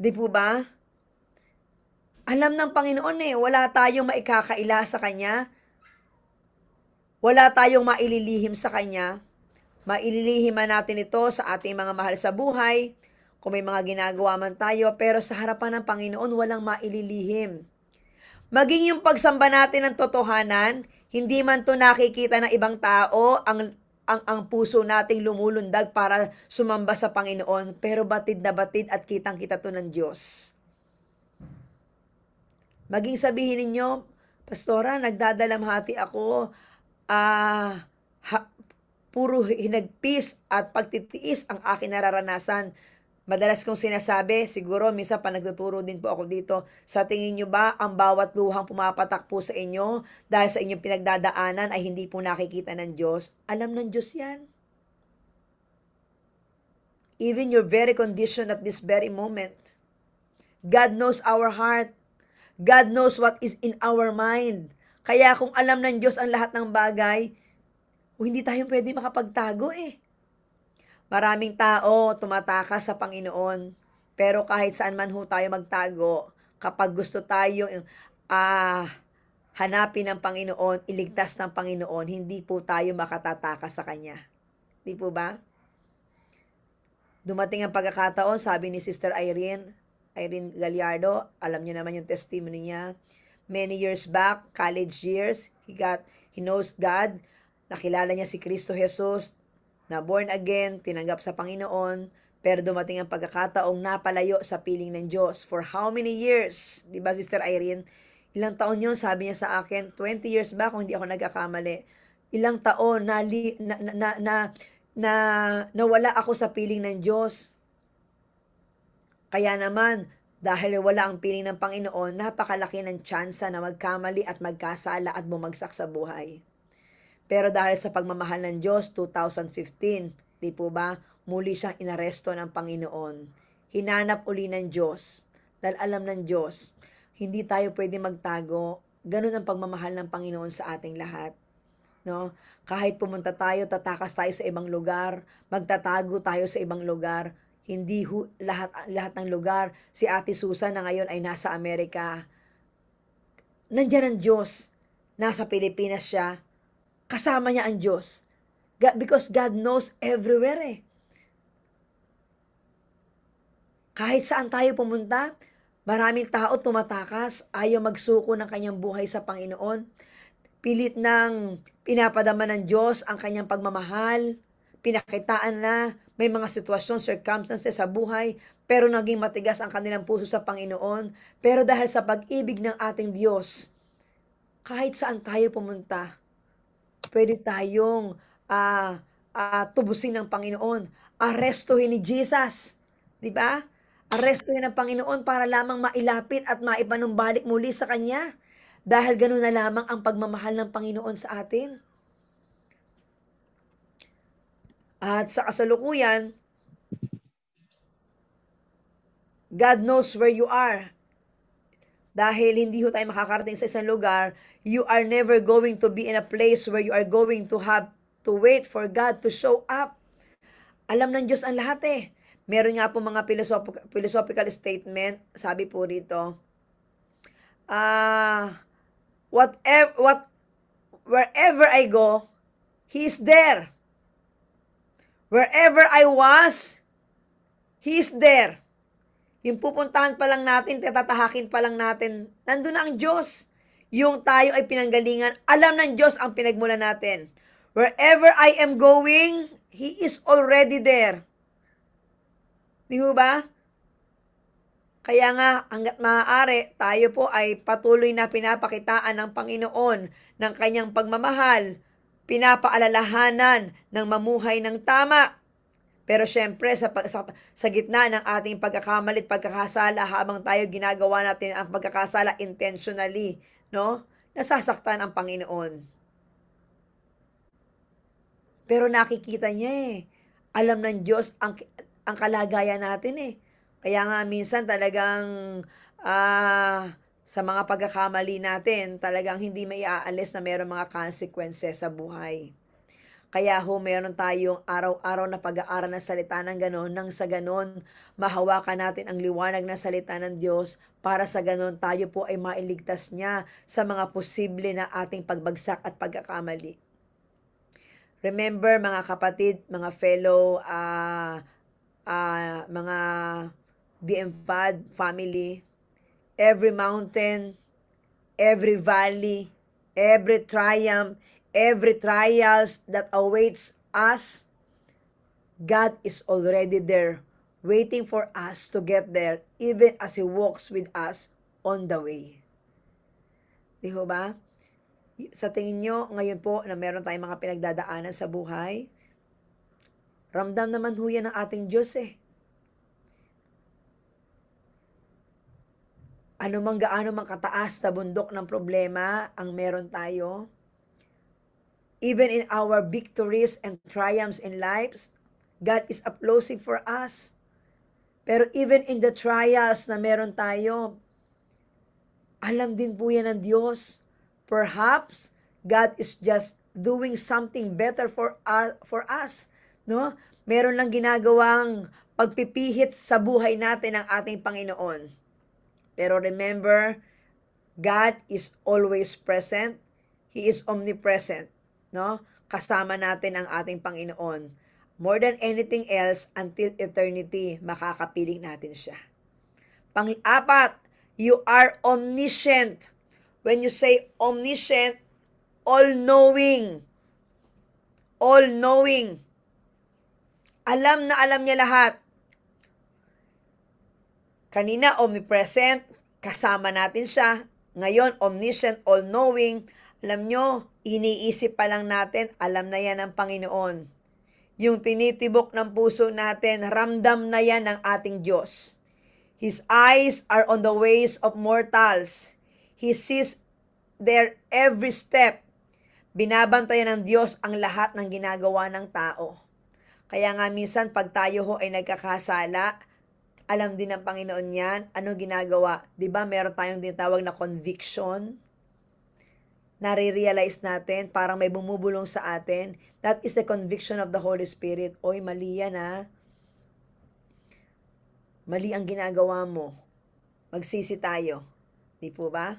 Di po ba? Alam ng Panginoon eh, wala tayong maikakaila sa Kanya. Wala tayong maililihim sa Kanya. Maililihim man natin ito sa ating mga mahal sa buhay, kung may mga ginagawa man tayo, pero sa harapan ng Panginoon, walang maililihim. Maging yung pagsamba natin ng totohanan, hindi man to nakikita ng ibang tao, ang ang ang puso nating lumulundag para sumamba sa Panginoon, pero batid na batid at kitang-kita to ng Diyos. Maging sabihin ninyo, Pastora, nagdadalamhati ako, ah, uh, ha, puro hinagpis at pagtitiis ang akin nararanasan Madalas kong sinasabi, siguro minsan pa nagtuturo din po ako dito, sa tingin nyo ba ang bawat luhang pumapatak po sa inyo dahil sa inyong pinagdadaanan ay hindi po nakikita ng Diyos? Alam ng Diyos yan. Even your very condition at this very moment. God knows our heart. God knows what is in our mind. Kaya kung alam ng Diyos ang lahat ng bagay, oh, hindi tayo pwede makapagtago eh. Maraming tao tumatakas sa Panginoon. Pero kahit saan man ho tayo magtago, kapag gusto tayong ah, hanapin ng Panginoon, iligtas ng Panginoon, hindi po tayo makatatakas sa Kanya. Di po ba? Dumating ang pagkakataon, sabi ni Sister Irene, Irene Gallardo, alam niyo naman yung testimony niya. Many years back, college years, he got, he knows God, nakilala niya si Kristo Jesus, na born again, tinanggap sa Panginoon, pero dumating ang pagkakataong napalayo sa piling ng Diyos for how many years? Di ba, Sister Irene? Ilang taon yun, sabi niya sa akin, 20 years ba kung hindi ako nagkakamali? Ilang taon na, na, na, na, na, na nawala ako sa piling ng Diyos. Kaya naman, dahil wala ang piling ng Panginoon, napakalaki ng tsansa na magkamali at magkasala at bumagsak sa buhay. Pero dahil sa pagmamahal ng Diyos 2015, di po ba, muli siyang inaresto ng Panginoon. Hinanap uli ng Diyos dahil alam ng Diyos, hindi tayo pwede magtago. Ganun ang pagmamahal ng Panginoon sa ating lahat. No? Kahit pumunta tayo, tatakas tayo sa ibang lugar, magtatago tayo sa ibang lugar, hindi hu- lahat lahat ng lugar si Ate Susan na ngayon ay nasa Amerika. Nandiyan ang Diyos. Nasa Pilipinas siya kasama niya ang Diyos. because God knows everywhere eh. Kahit saan tayo pumunta, maraming tao tumatakas, ayaw magsuko ng kanyang buhay sa Panginoon. Pilit nang pinapadama ng Diyos ang kanyang pagmamahal, pinakitaan na may mga sitwasyon, circumstances sa buhay, pero naging matigas ang kanilang puso sa Panginoon. Pero dahil sa pag-ibig ng ating Diyos, kahit saan tayo pumunta, pwede tayong uh, uh, tubusin ng Panginoon. Arestuhin ni Jesus. Di ba? Arestuhin ng Panginoon para lamang mailapit at maipanumbalik muli sa Kanya. Dahil ganoon na lamang ang pagmamahal ng Panginoon sa atin. At sa kasalukuyan, God knows where you are dahil hindi ho tayo makakarating sa isang lugar, you are never going to be in a place where you are going to have to wait for God to show up. Alam ng Diyos ang lahat eh. Meron nga po mga philosoph- philosophical statement, sabi po rito, ah, uh, whatever, what, wherever I go, He is there. Wherever I was, He is there. Yung pupuntahan pa lang natin, tatatahakin pa lang natin, nandun na ang Diyos. Yung tayo ay pinanggalingan, alam ng Diyos ang pinagmulan natin. Wherever I am going, He is already there. Di ba? Kaya nga, hanggat maaari, tayo po ay patuloy na pinapakitaan ng Panginoon ng kanyang pagmamahal, pinapaalalahanan ng mamuhay ng tama, pero syempre, sa, sa, sa gitna ng ating pagkakamalit, pagkakasala, habang tayo ginagawa natin ang pagkakasala intentionally, no? Nasasaktan ang Panginoon. Pero nakikita niya eh. Alam ng Diyos ang, ang kalagayan natin eh. Kaya nga minsan talagang uh, sa mga pagkakamali natin, talagang hindi may aalis na mayroong mga consequences sa buhay. Kaya ho, meron tayong araw-araw na pag-aaral ng salita ng ganon, nang sa ganon, mahawakan natin ang liwanag ng salita ng Diyos para sa ganon tayo po ay mailigtas niya sa mga posible na ating pagbagsak at pagkakamali. Remember mga kapatid, mga fellow, uh, uh, mga DMFAD family, every mountain, every valley, every triumph, every trials that awaits us, God is already there, waiting for us to get there, even as He walks with us on the way. Di ho ba? Sa tingin nyo, ngayon po, na meron tayong mga pinagdadaanan sa buhay, ramdam naman ho yan ng ating Diyos eh. Ano mang gaano mang kataas na bundok ng problema ang meron tayo, Even in our victories and triumphs in lives, God is uploading for us. Pero even in the trials na meron tayo, alam din po yan ng Diyos. Perhaps God is just doing something better for us, for us, no? Meron lang ginagawang pagpipihit sa buhay natin ng ating Panginoon. Pero remember, God is always present. He is omnipresent no? Kasama natin ang ating Panginoon. More than anything else, until eternity, makakapiling natin siya. Pang-apat, you are omniscient. When you say omniscient, all-knowing. All-knowing. Alam na alam niya lahat. Kanina, omnipresent, kasama natin siya. Ngayon, omniscient, all-knowing. Alam nyo, Iniisip pa lang natin, alam na yan ng Panginoon. Yung tinitibok ng puso natin, ramdam na yan ng ating Diyos. His eyes are on the ways of mortals. He sees their every step. Binabantayan ng Diyos ang lahat ng ginagawa ng tao. Kaya nga minsan pag tayo ho ay nagkakasala, alam din ng Panginoon yan, ano ginagawa. ba diba, meron tayong tinatawag na conviction, nare-realize natin, parang may bumubulong sa atin, that is the conviction of the Holy Spirit. Oy, mali yan ha. Mali ang ginagawa mo. Magsisi tayo. Di po ba?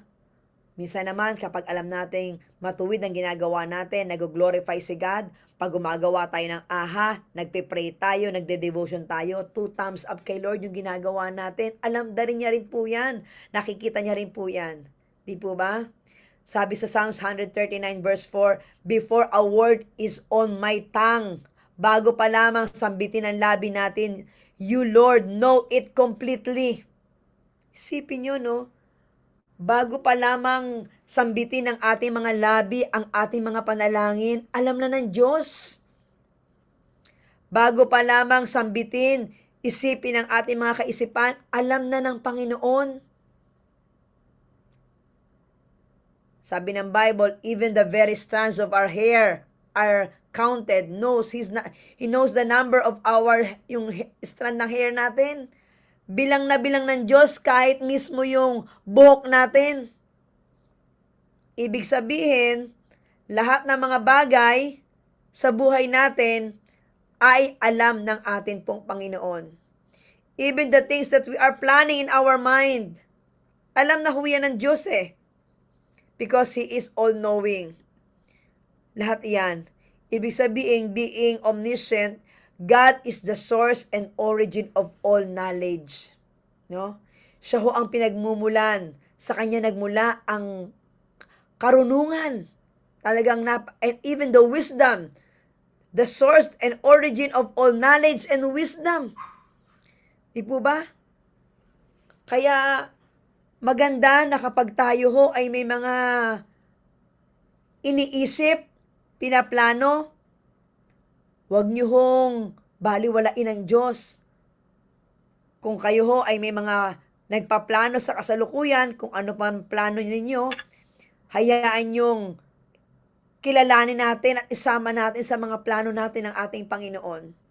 Minsan naman, kapag alam nating matuwid ang ginagawa natin, nag-glorify si God, pag gumagawa tayo ng aha, nagpe-pray tayo, nagde-devotion tayo, two thumbs up kay Lord yung ginagawa natin. Alam na rin niya rin po yan. Nakikita niya rin po yan. Di po ba? Sabi sa Psalms 139 verse 4, Before a word is on my tongue, bago pa lamang sambitin ang labi natin, You Lord know it completely. Isipin nyo, no? Bago pa lamang sambitin ang ating mga labi, ang ating mga panalangin, alam na ng Diyos. Bago pa lamang sambitin, isipin ng ating mga kaisipan, alam na ng Panginoon. Sabi ng Bible, even the very strands of our hair are counted. Knows he's not, he knows the number of our yung strand ng hair natin. Bilang na bilang ng Diyos kahit mismo yung buhok natin. Ibig sabihin, lahat ng mga bagay sa buhay natin ay alam ng atin pong Panginoon. Even the things that we are planning in our mind, alam na huya ng Diyos eh because He is all-knowing. Lahat iyan. Ibig sabihin, being omniscient, God is the source and origin of all knowledge. No? Siya ho ang pinagmumulan. Sa Kanya nagmula ang karunungan. Talagang nap and even the wisdom, the source and origin of all knowledge and wisdom. Di po ba? Kaya maganda na kapag tayo ho ay may mga iniisip, pinaplano, huwag niyo hong baliwalain ang Diyos. Kung kayo ho ay may mga nagpaplano sa kasalukuyan, kung ano pang plano ninyo, hayaan yung kilalanin natin at isama natin sa mga plano natin ng ating Panginoon.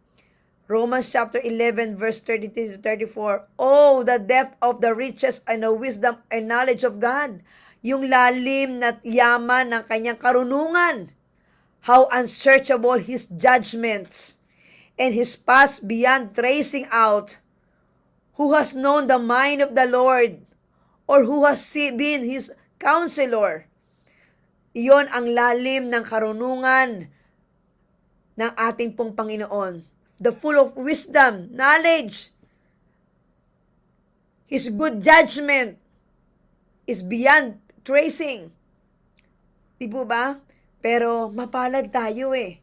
Romans chapter 11 verse 33 to 34. Oh, the depth of the riches and the wisdom and knowledge of God. Yung lalim na yaman ng kanyang karunungan. How unsearchable His judgments and His paths beyond tracing out. Who has known the mind of the Lord or who has been His counselor? Iyon ang lalim ng karunungan ng ating pong Panginoon the full of wisdom, knowledge. His good judgment is beyond tracing. Di po ba? Pero mapalad tayo eh.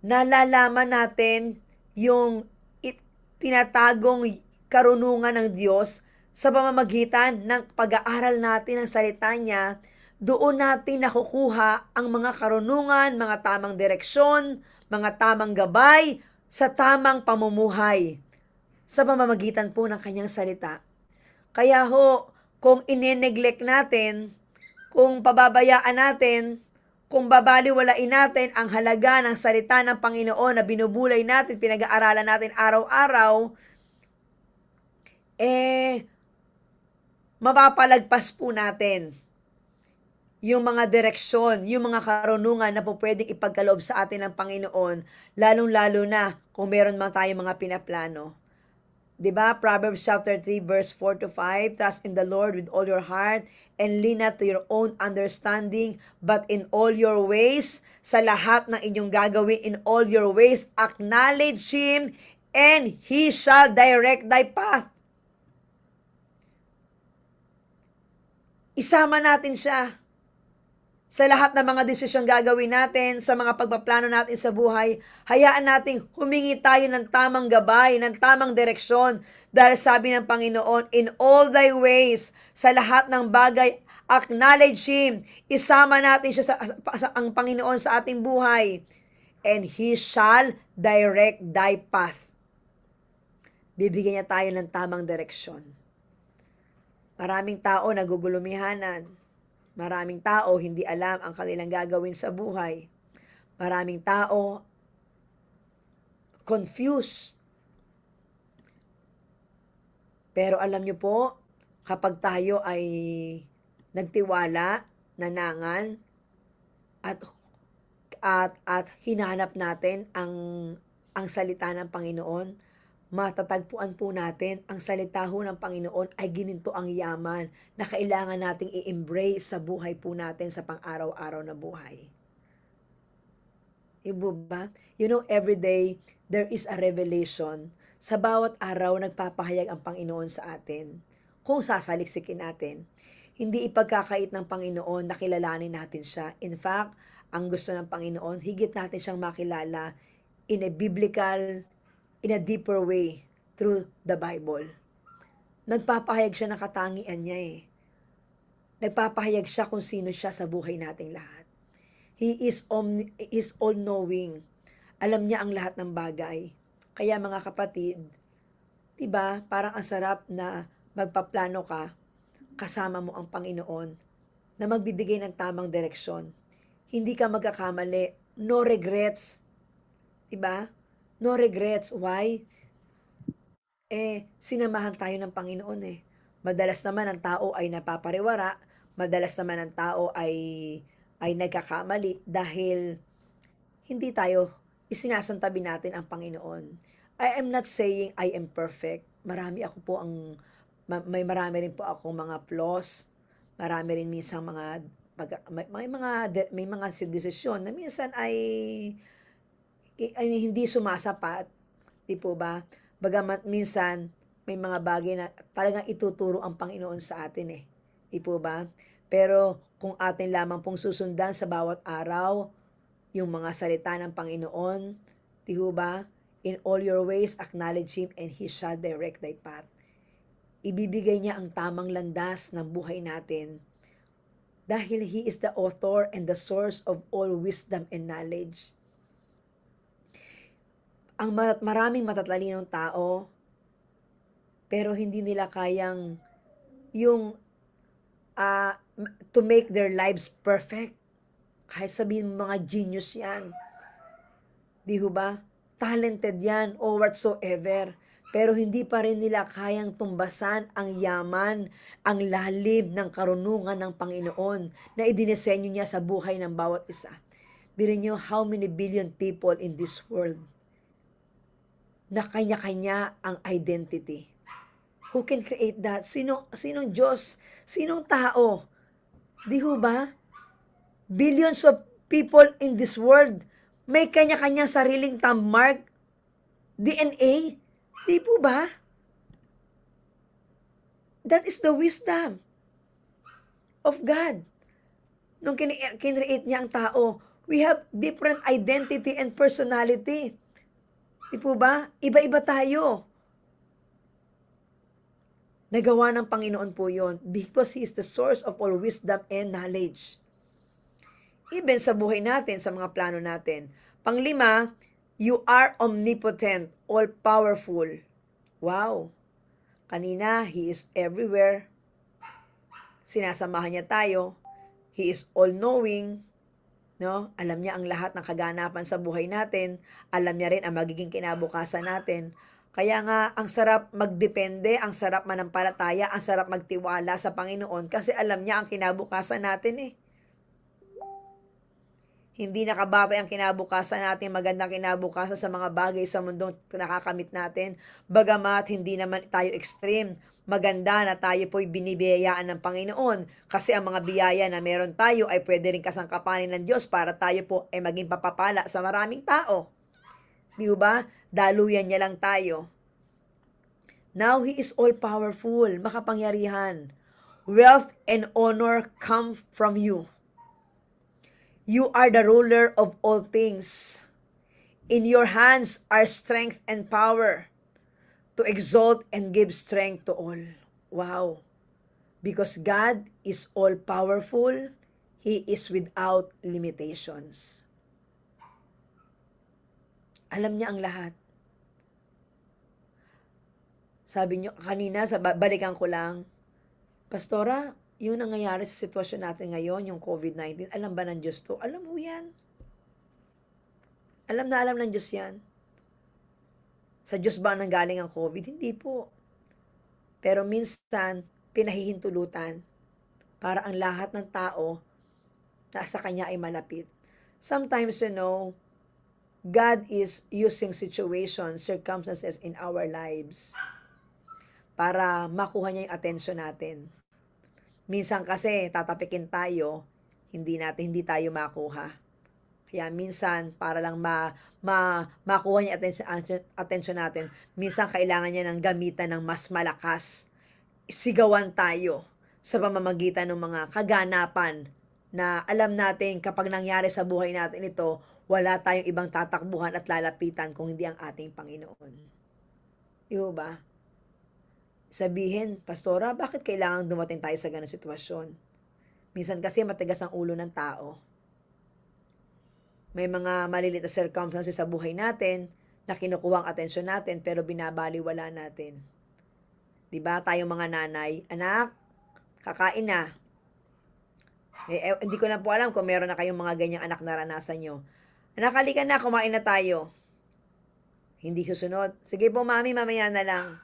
Nalalaman natin yung it- tinatagong karunungan ng Diyos sa pamamagitan ng pag-aaral natin ng salita niya, doon natin nakukuha ang mga karunungan, mga tamang direksyon, mga tamang gabay sa tamang pamumuhay sa pamamagitan po ng kanyang salita. Kaya ho, kung ineneglect natin, kung pababayaan natin, kung babaliwalain natin ang halaga ng salita ng Panginoon na binubulay natin, pinag-aaralan natin araw-araw, eh, mapapalagpas po natin yung mga direksyon, yung mga karunungan na po pwedeng ipagkaloob sa atin ng Panginoon, lalong-lalo na kung meron man tayong mga pinaplano. 'Di ba? Proverbs chapter 3 verse 4 to 5, trust in the Lord with all your heart and lean not to your own understanding, but in all your ways, sa lahat ng inyong gagawin, in all your ways, acknowledge Him and He shall direct thy path. Isama natin siya sa lahat ng mga desisyong gagawin natin, sa mga pagpaplano natin sa buhay, hayaan nating humingi tayo ng tamang gabay, ng tamang direksyon. Dahil sabi ng Panginoon, in all thy ways, sa lahat ng bagay, acknowledge Him. Isama natin siya sa, sa, ang Panginoon sa ating buhay. And He shall direct thy path. Bibigyan niya tayo ng tamang direksyon. Maraming tao nagugulumihanan Maraming tao hindi alam ang kanilang gagawin sa buhay. Maraming tao confused. Pero alam nyo po, kapag tayo ay nagtiwala, nanangan, at at at hinanap natin ang ang salita ng Panginoon, matatagpuan po natin ang salita ho ng Panginoon ay gininto ang yaman na kailangan nating i-embrace sa buhay po natin sa pang-araw-araw na buhay. Ibo ba? You know, every day there is a revelation. Sa bawat araw nagpapahayag ang Panginoon sa atin. Kung sasaliksikin natin, hindi ipagkakait ng Panginoon na kilalanin natin siya. In fact, ang gusto ng Panginoon, higit natin siyang makilala in a biblical in a deeper way through the Bible. Nagpapahayag siya ng katangian niya eh. Nagpapahayag siya kung sino siya sa buhay nating lahat. He is, omni- is all-knowing. Alam niya ang lahat ng bagay. Kaya mga kapatid, 'di ba? Parang ang sarap na magpaplano ka kasama mo ang Panginoon na magbibigay ng tamang direksyon. Hindi ka magkakamali, no regrets. 'Di ba? No regrets. Why? Eh, sinamahan tayo ng Panginoon eh. Madalas naman ang tao ay napapariwara, madalas naman ang tao ay ay nagkakamali dahil hindi tayo isinasantabi natin ang Panginoon. I am not saying I am perfect. Marami ako po ang may marami rin po ako mga flaws. Marami rin minsan mga pag, may, may mga may mga desisyon na minsan ay ay, hindi sumasapat, di po ba? Bagamat minsan, may mga bagay na talagang ituturo ang Panginoon sa atin eh. Di po ba? Pero kung atin lamang pong susundan sa bawat araw, yung mga salita ng Panginoon, di po ba? In all your ways, acknowledge Him and He shall direct thy path. Ibibigay niya ang tamang landas ng buhay natin dahil He is the author and the source of all wisdom and knowledge ang maraming matatalinong tao, pero hindi nila kayang yung uh, to make their lives perfect. Kahit sabihin mga genius yan. Di ho ba? Talented yan or whatsoever. Pero hindi pa rin nila kayang tumbasan ang yaman, ang lalim ng karunungan ng Panginoon na idinesenyo niya sa buhay ng bawat isa. Biro nyo how many billion people in this world na kanya-kanya ang identity. Who can create that? Sino, sinong Diyos? Sinong tao? Di ho ba? Billions of people in this world may kanya-kanya sariling thumb mark, DNA. Di po ba? That is the wisdom of God. Nung kinreate niya ang tao, we have different identity and personality. Di po ba? Iba-iba tayo. Nagawa ng Panginoon po yon because He is the source of all wisdom and knowledge. Even sa buhay natin, sa mga plano natin. Panglima, you are omnipotent, all-powerful. Wow! Kanina, He is everywhere. Sinasamahan niya tayo. He is all-knowing. No? Alam niya ang lahat ng kaganapan sa buhay natin. Alam niya rin ang magiging kinabukasan natin. Kaya nga, ang sarap magdepende, ang sarap manampalataya, ang sarap magtiwala sa Panginoon kasi alam niya ang kinabukasan natin eh. Hindi nakabatay ang kinabukasan natin, magandang kinabukasan sa mga bagay sa mundong nakakamit natin. Bagamat hindi naman tayo extreme maganda na tayo po'y binibiyayaan ng Panginoon kasi ang mga biyaya na meron tayo ay pwede rin kasangkapanin ng Diyos para tayo po ay maging papapala sa maraming tao. Di ba? Daluyan niya lang tayo. Now He is all-powerful, makapangyarihan. Wealth and honor come from you. You are the ruler of all things. In your hands are strength and power to exalt and give strength to all. Wow. Because God is all powerful, He is without limitations. Alam niya ang lahat. Sabi niyo kanina, sa balikan ko lang, Pastora, yung nangyayari sa sitwasyon natin ngayon, yung COVID-19, alam ba ng Diyos to? Alam mo yan. Alam na alam ng Diyos yan. Sa Diyos ba nanggaling ang COVID? Hindi po. Pero minsan, pinahihintulutan para ang lahat ng tao na sa Kanya ay malapit. Sometimes, you know, God is using situations, circumstances in our lives para makuha niya yung attention natin. Minsan kasi tatapikin tayo, hindi natin hindi tayo makuha. Kaya minsan, para lang ma, ma, makuha niya attention, attention natin, minsan kailangan niya ng gamitan ng mas malakas. Sigawan tayo sa pamamagitan ng mga kaganapan na alam natin kapag nangyari sa buhay natin ito, wala tayong ibang tatakbuhan at lalapitan kung hindi ang ating Panginoon. Di ba? Sabihin, Pastora, bakit kailangan dumating tayo sa ganong sitwasyon? Minsan kasi matigas ang ulo ng tao may mga maliliit na circumstances sa buhay natin na kinukuha ang atensyon natin pero binabaliwala natin. 'Di ba? tayo mga nanay, anak, kakain na. Eh, eh, hindi ko na po alam kung meron na kayong mga ganyang anak na naranasan nyo. Anak, halika na, kumain na tayo. Hindi susunod. Sige po, mami, mamaya na lang.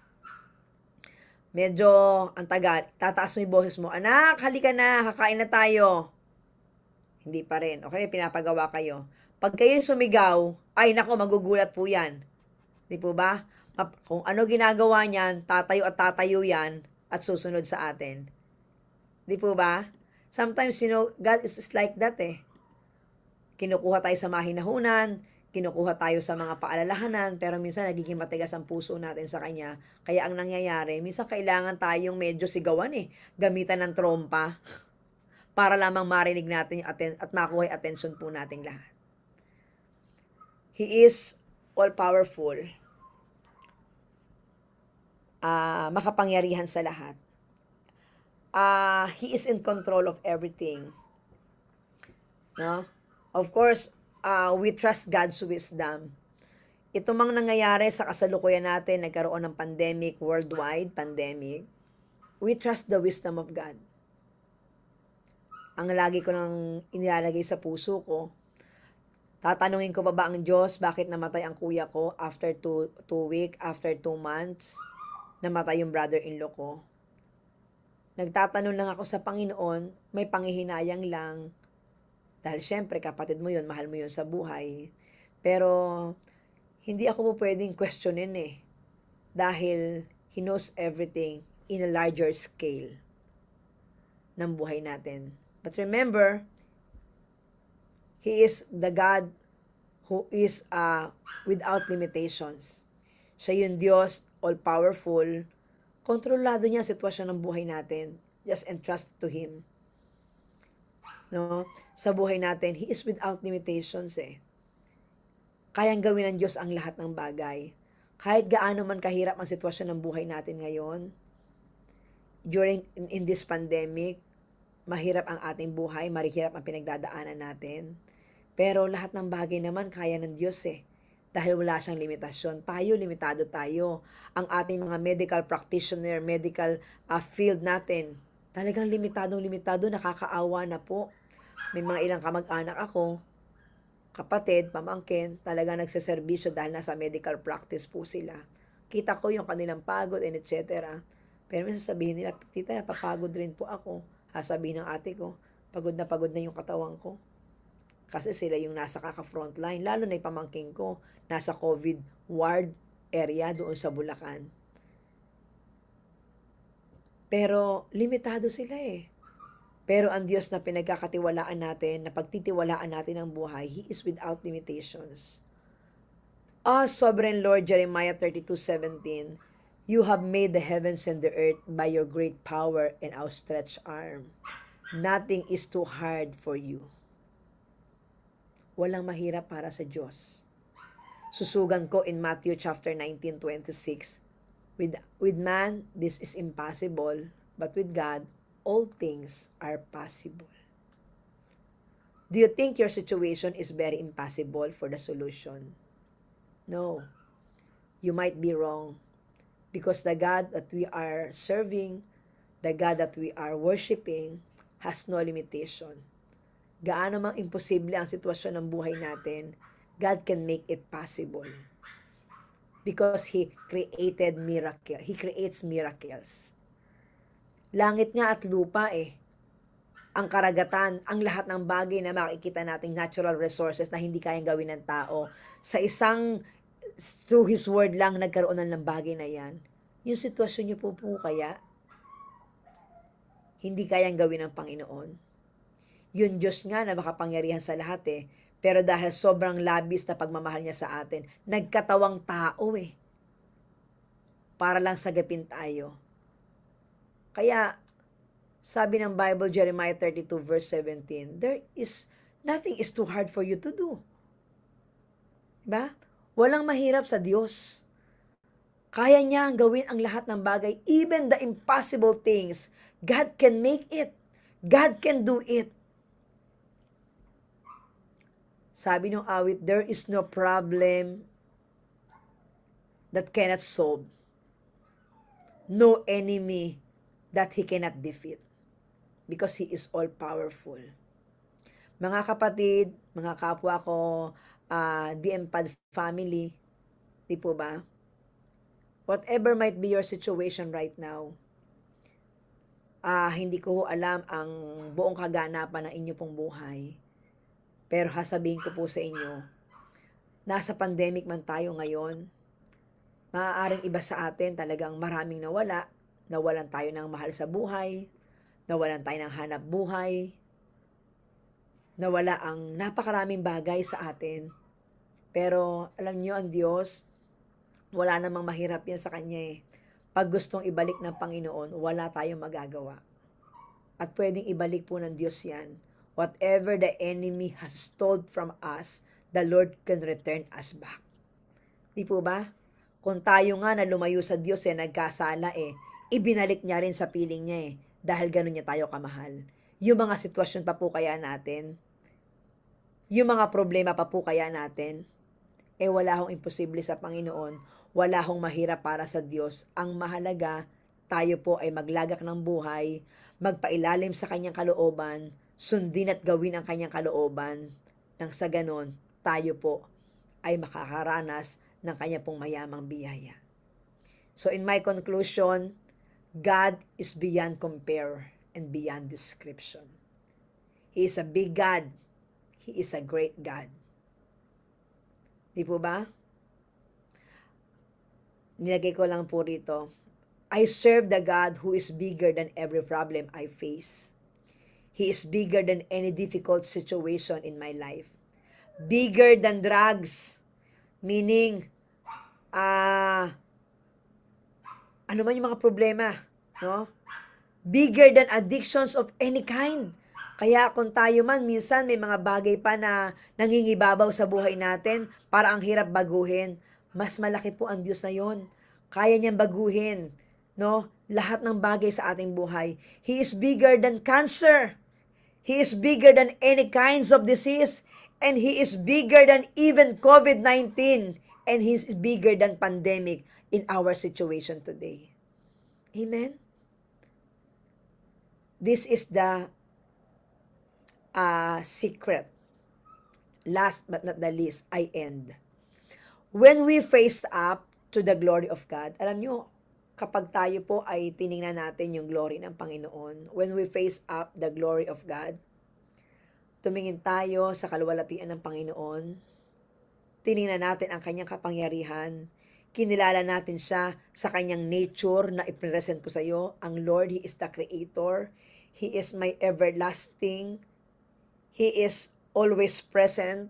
Medyo ang tagal. Tataas mo yung boses mo. Anak, halika na, kakain na tayo. Hindi pa rin. Okay, pinapagawa kayo. Pag kayo sumigaw, ay nako, magugulat po yan. Di po ba? Kung ano ginagawa niyan, tatayo at tatayo yan at susunod sa atin. Di po ba? Sometimes, you know, God is like that eh. Kinukuha tayo sa mahinahunan, kinukuha tayo sa mga paalalahanan, pero minsan nagiging matigas ang puso natin sa kanya. Kaya ang nangyayari, minsan kailangan tayong medyo sigawan eh. Gamitan ng trompa para lamang marinig natin yung atten- at makuha yung attention po nating lahat. He is all-powerful, uh, makapangyarihan sa lahat. Uh, he is in control of everything. No? Of course, uh, we trust God's wisdom. Ito mang nangyayari sa kasalukuyan natin, nagkaroon ng pandemic, worldwide pandemic, we trust the wisdom of God ang lagi ko nang inilalagay sa puso ko. Tatanungin ko pa ba ang Diyos bakit namatay ang kuya ko after two, two week, after two months, namatay yung brother-in-law ko. Nagtatanong lang ako sa Panginoon, may pangihinayang lang. Dahil syempre, kapatid mo yun, mahal mo yun sa buhay. Pero, hindi ako po pwedeng questionin eh. Dahil, he knows everything in a larger scale ng buhay natin. But remember, He is the God who is uh, without limitations. Siya yung Diyos, all-powerful. Kontrolado niya ang sitwasyon ng buhay natin. Just entrust to Him. No? Sa buhay natin, He is without limitations eh. Kayang gawin ng Diyos ang lahat ng bagay. Kahit gaano man kahirap ang sitwasyon ng buhay natin ngayon, during in, in this pandemic, mahirap ang ating buhay, marihirap ang pinagdadaanan natin. Pero lahat ng bagay naman kaya ng Diyos eh. Dahil wala siyang limitasyon. Tayo, limitado tayo. Ang ating mga medical practitioner, medical uh, field natin, talagang limitadong limitado, nakakaawa na po. May mga ilang kamag-anak ako, kapatid, pamangkin, talaga nagseservisyo dahil nasa medical practice po sila. Kita ko yung kanilang pagod and etc. Pero may sasabihin nila, tita, napapagod rin po ako Ah, sabi ng ate ko, pagod na pagod na yung katawan ko. Kasi sila yung nasa kaka-front line, lalo na yung pamangking ko, nasa COVID ward area doon sa Bulacan. Pero limitado sila eh. Pero ang Diyos na pinagkakatiwalaan natin, na pagtitiwalaan natin ang buhay, He is without limitations. Ah, oh, Sovereign Lord, Jeremiah 32.17, You have made the heavens and the earth by your great power and outstretched arm. Nothing is too hard for you. Walang mahirap para sa Diyos. Susugan ko in Matthew chapter 19:26, With, with man, this is impossible, but with God, all things are possible. Do you think your situation is very impossible for the solution? No. You might be wrong, Because the God that we are serving, the God that we are worshiping, has no limitation. Gaano mang imposible ang sitwasyon ng buhay natin, God can make it possible. Because He created miracle. He creates miracles. Langit nga at lupa eh. Ang karagatan, ang lahat ng bagay na makikita nating natural resources na hindi kayang gawin ng tao. Sa isang through His Word lang nagkaroon ng bagay na yan, yung sitwasyon niyo po po kaya, hindi kayang gawin ng Panginoon. Yun Diyos nga na makapangyarihan sa lahat eh, pero dahil sobrang labis na pagmamahal niya sa atin, nagkatawang tao eh. Para lang sagapin tayo. Kaya, sabi ng Bible, Jeremiah 32 verse 17, there is, nothing is too hard for you to do. Diba? Walang mahirap sa Diyos. Kaya niya ang gawin ang lahat ng bagay, even the impossible things. God can make it. God can do it. Sabi ng awit, there is no problem that cannot solve. No enemy that he cannot defeat. Because he is all-powerful. Mga kapatid, mga kapwa ko, uh, the Empad family. Di po ba? Whatever might be your situation right now, uh, hindi ko alam ang buong kaganapan ng inyo pong buhay. Pero hasabihin ko po sa inyo, nasa pandemic man tayo ngayon, maaaring iba sa atin talagang maraming nawala, nawalan tayo ng mahal sa buhay, nawalan tayo ng hanap buhay, nawala ang napakaraming bagay sa atin. Pero alam niyo ang Diyos, wala namang mahirap yan sa Kanya eh. Pag gustong ibalik ng Panginoon, wala tayong magagawa. At pwedeng ibalik po ng Diyos yan. Whatever the enemy has stole from us, the Lord can return us back. Di po ba? Kung tayo nga na lumayo sa Diyos eh, nagkasala eh, ibinalik niya rin sa piling niya eh, dahil ganun niya tayo kamahal. Yung mga sitwasyon pa po kaya natin, yung mga problema pa po kaya natin? Eh wala hong imposible sa Panginoon, wala hong mahirap para sa Diyos. Ang mahalaga, tayo po ay maglagak ng buhay, magpailalim sa kanyang kalooban, sundin at gawin ang kanyang kalooban. Nang sa ganon, tayo po ay makakaranas ng kanya pong mayamang biyaya. So in my conclusion, God is beyond compare and beyond description. He is a big God He is a great God. Di po ba? Nilagay ko lang po rito, I serve the God who is bigger than every problem I face. He is bigger than any difficult situation in my life. Bigger than drugs. Meaning, ah, uh, ano man yung mga problema, no? Bigger than addictions of any kind. Kaya kung tayo man minsan may mga bagay pa na nangingibabaw sa buhay natin para ang hirap baguhin, mas malaki po ang Diyos na yon. Kaya niyang baguhin, no? Lahat ng bagay sa ating buhay. He is bigger than cancer. He is bigger than any kinds of disease. And He is bigger than even COVID-19. And He is bigger than pandemic in our situation today. Amen? This is the uh, secret, last but not the least, I end. When we face up to the glory of God, alam nyo, kapag tayo po ay tiningnan natin yung glory ng Panginoon, when we face up the glory of God, tumingin tayo sa kaluwalhatian ng Panginoon, tiningnan natin ang kanyang kapangyarihan, kinilala natin siya sa kanyang nature na ipresent ko sa iyo, ang Lord, He is the Creator, He is my everlasting He is always present.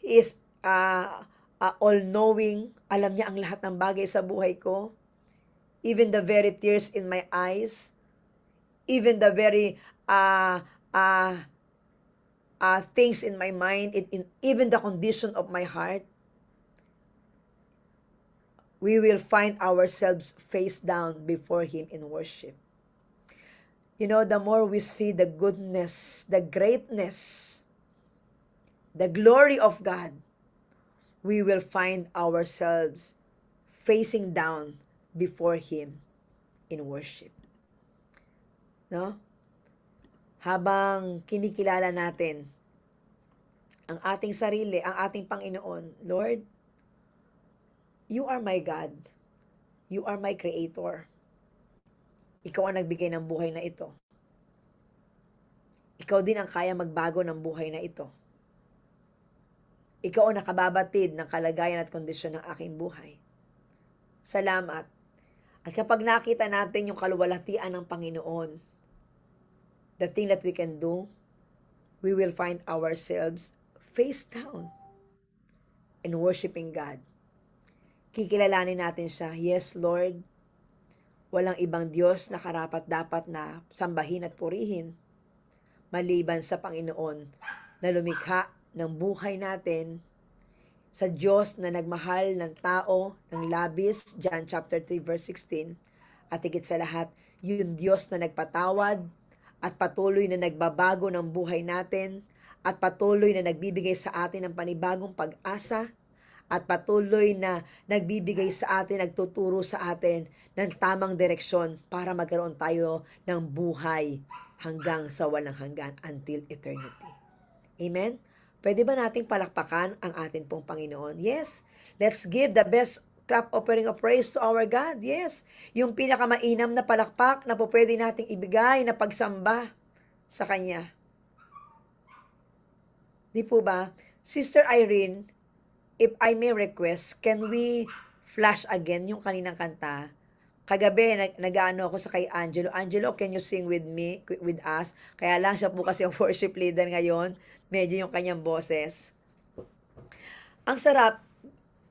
He is uh, uh, all-knowing. Alam niya ang lahat ng bagay sa buhay ko. Even the very tears in my eyes. Even the very uh, uh, uh, things in my mind. It, in, even the condition of my heart. We will find ourselves face down before Him in worship you know, the more we see the goodness, the greatness, the glory of God, we will find ourselves facing down before Him in worship. No? Habang kinikilala natin ang ating sarili, ang ating Panginoon, Lord, You are my God. You are my Creator. Ikaw ang nagbigay ng buhay na ito. Ikaw din ang kaya magbago ng buhay na ito. Ikaw ang nakababatid ng kalagayan at kondisyon ng aking buhay. Salamat. At kapag nakita natin yung kaluwalhatian ng Panginoon, the thing that we can do, we will find ourselves face down and worshiping God. Kikilalanin natin siya, Yes, Lord, Walang ibang Diyos na karapat dapat na sambahin at purihin maliban sa Panginoon na lumikha ng buhay natin sa Diyos na nagmahal ng tao ng labis, John chapter 3 verse 16, at higit sa lahat, yung Diyos na nagpatawad at patuloy na nagbabago ng buhay natin at patuloy na nagbibigay sa atin ng panibagong pag-asa at patuloy na nagbibigay sa atin, nagtuturo sa atin ng tamang direksyon para magkaroon tayo ng buhay hanggang sa walang hanggan until eternity. Amen? Pwede ba nating palakpakan ang atin pong Panginoon? Yes. Let's give the best clap offering of praise to our God. Yes. Yung pinakamainam na palakpak na po pwede nating ibigay na pagsamba sa Kanya. Di po ba? Sister Irene, if I may request, can we flash again yung kaninang kanta? Kagabi, nag, nag-ano ako sa kay Angelo. Angelo, can you sing with me, with us? Kaya lang siya po kasi ang <laughs> worship leader ngayon. Medyo yung kanyang boses. Ang sarap,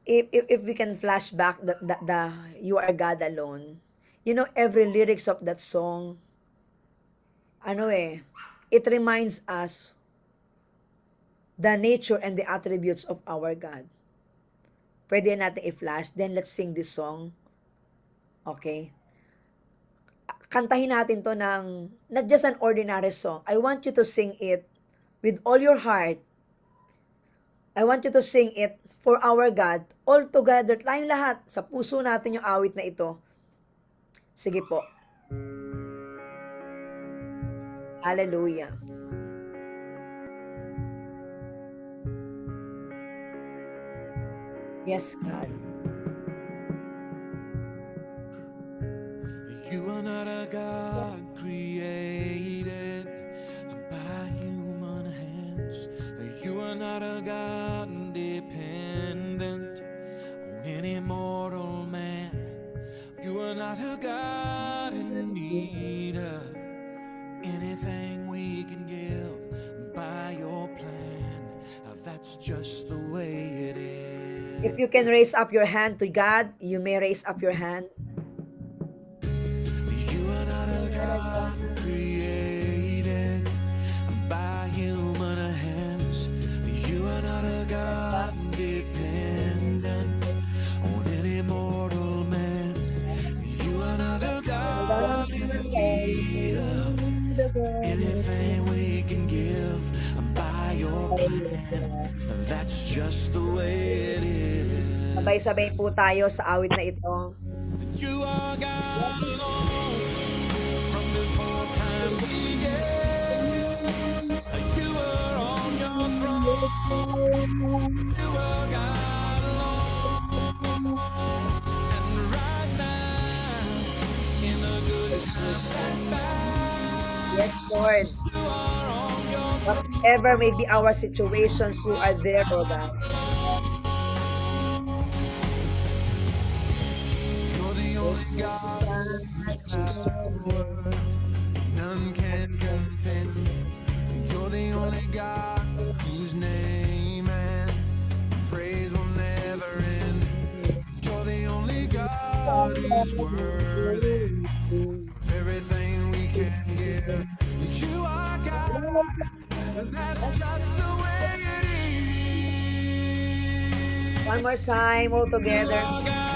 if, if, if we can flash back the, the, the You Are God Alone. You know, every lyrics of that song, ano eh, it reminds us the nature and the attributes of our God. Pwede natin i-flash. Then, let's sing this song. Okay? Kantahin natin to ng not just an ordinary song. I want you to sing it with all your heart. I want you to sing it for our God, all together, tayong lahat, sa puso natin yung awit na ito. Sige po. Hallelujah. Yes, God. You are not a God created by human hands. You are not a God dependent on any mortal man. You are not a God in need of anything we can give by your plan. That's just the if you can raise up your hand to God, you may raise up your hand. You are not a God created by human hands. You are not a God dependent on any mortal man. You are not a God anything we can give by your plan. That's just the way it is. Sabay-sabay po tayo sa awit na ito. You are God alone from before time began. You were on your throne. You were God alone. And right now, in the good times and bad, yes, Lord. whatever may be our situations, you are there, Lord God. just a word. None can You're the only God whose name and praise will never end. You're the only God who's worthy. Everything we can give, you are God. That's just the way it is. One more time, all together.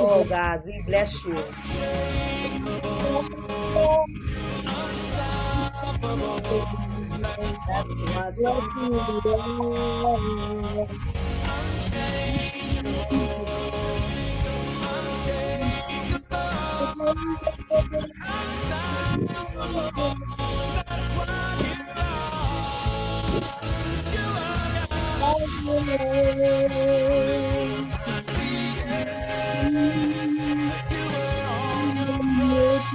Oh God, we bless you. That's what you are. You are.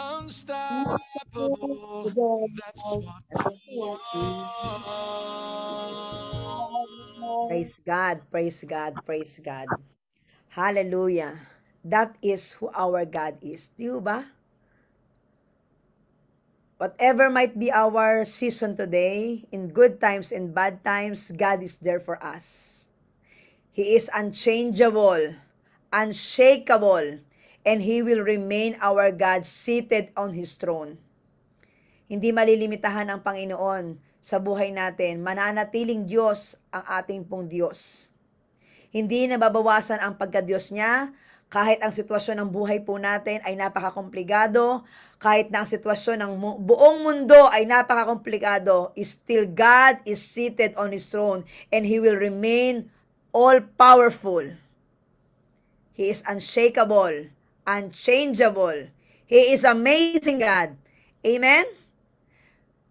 unstoppable. That's what Praise God, praise God, praise God. Hallelujah. That is who our God is. Diba? Whatever might be our season today, in good times and bad times, God is there for us. He is unchangeable, unshakable, and He will remain our God seated on His throne. Hindi malilimitahan ang Panginoon sa buhay natin. Mananatiling Diyos ang ating pong Diyos. Hindi nababawasan ang pagka-Diyos niya, kahit ang sitwasyon ng buhay po natin ay napakakomplikado, kahit na ang sitwasyon ng buong mundo ay napakakomplikado, still God is seated on His throne and He will remain all-powerful. He is unshakable unchangeable. He is amazing God. Amen?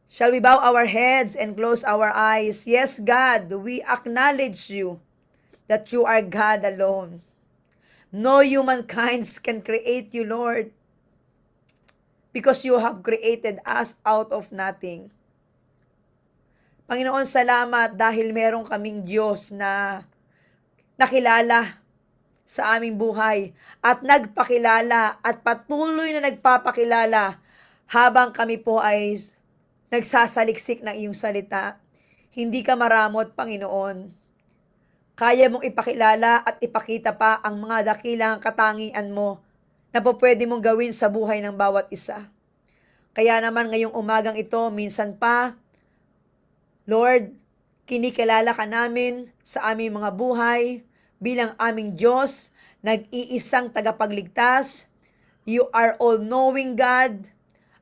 Shall we bow our heads and close our eyes? Yes, God, we acknowledge you that you are God alone. No humankind can create you, Lord, because you have created us out of nothing. Panginoon, salamat dahil meron kaming Diyos na nakilala sa aming buhay at nagpakilala at patuloy na nagpapakilala habang kami po ay nagsasaliksik ng iyong salita. Hindi ka maramot, Panginoon. Kaya mong ipakilala at ipakita pa ang mga dakilang katangian mo na po pwede mong gawin sa buhay ng bawat isa. Kaya naman ngayong umagang ito, minsan pa, Lord, kinikilala ka namin sa aming mga buhay, bilang aming Diyos, nag-iisang tagapagligtas. You are all-knowing God.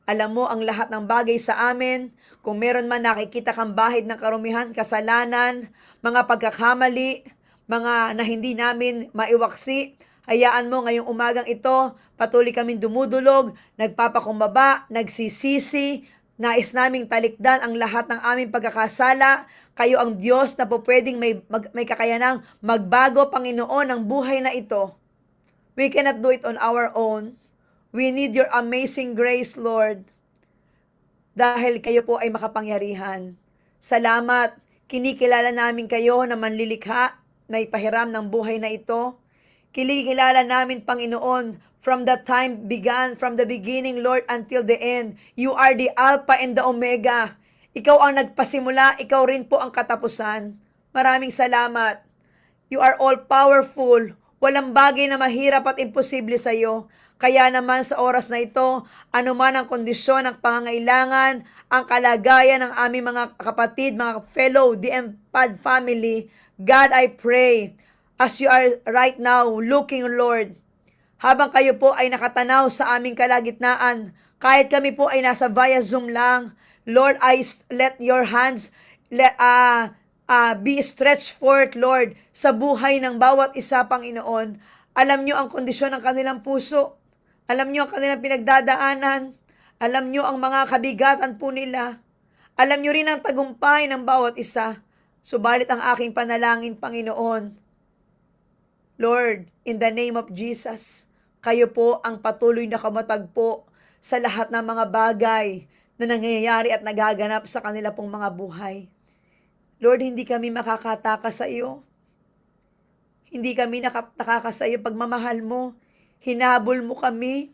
Alam mo ang lahat ng bagay sa amin. Kung meron man nakikita kang bahid ng karumihan, kasalanan, mga pagkakamali, mga na hindi namin maiwaksi, hayaan mo ngayong umagang ito, patuloy kaming dumudulog, nagpapakumbaba, nagsisisi, Nais naming talikdan ang lahat ng aming pagkakasala. Kayo ang Diyos na po pwedeng may, mag, may kakayanang magbago, Panginoon, ang buhay na ito. We cannot do it on our own. We need your amazing grace, Lord. Dahil kayo po ay makapangyarihan. Salamat. Kinikilala namin kayo na manlilikha, may pahiram ng buhay na ito. Kilikilala namin, Panginoon, from the time began, from the beginning, Lord, until the end. You are the Alpha and the Omega. Ikaw ang nagpasimula, ikaw rin po ang katapusan. Maraming salamat. You are all-powerful. Walang bagay na mahirap at imposible sa iyo. Kaya naman sa oras na ito, anuman ang kondisyon ng pangangailangan, ang kalagayan ng aming mga kapatid, mga fellow DMPAD family, God, I pray, as you are right now looking, Lord, habang kayo po ay nakatanaw sa aming kalagitnaan, kahit kami po ay nasa via Zoom lang, Lord, I let your hands let, uh, uh, be stretched forth, Lord, sa buhay ng bawat isa, pang Panginoon. Alam nyo ang kondisyon ng kanilang puso. Alam nyo ang kanilang pinagdadaanan. Alam nyo ang mga kabigatan po nila. Alam nyo rin ang tagumpay ng bawat isa. Subalit ang aking panalangin, Panginoon, Lord, in the name of Jesus, kayo po ang patuloy na kamatagpo sa lahat ng mga bagay na nangyayari at nagaganap sa kanila pong mga buhay. Lord, hindi kami makakataka sa iyo. Hindi kami nakakataka sa iyo pagmamahal mo. Hinabol mo kami.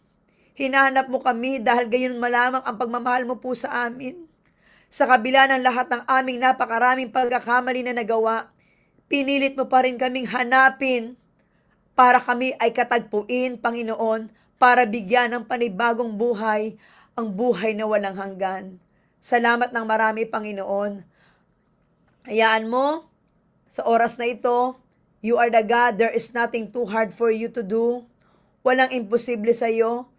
Hinanap mo kami dahil gayon malamang ang pagmamahal mo po sa amin. Sa kabila ng lahat ng aming napakaraming pagkakamali na nagawa, pinilit mo pa rin kaming hanapin para kami ay katagpuin, Panginoon, para bigyan ng panibagong buhay ang buhay na walang hanggan. Salamat ng marami, Panginoon. Hayaan mo, sa oras na ito, you are the God, there is nothing too hard for you to do. Walang imposible sa iyo.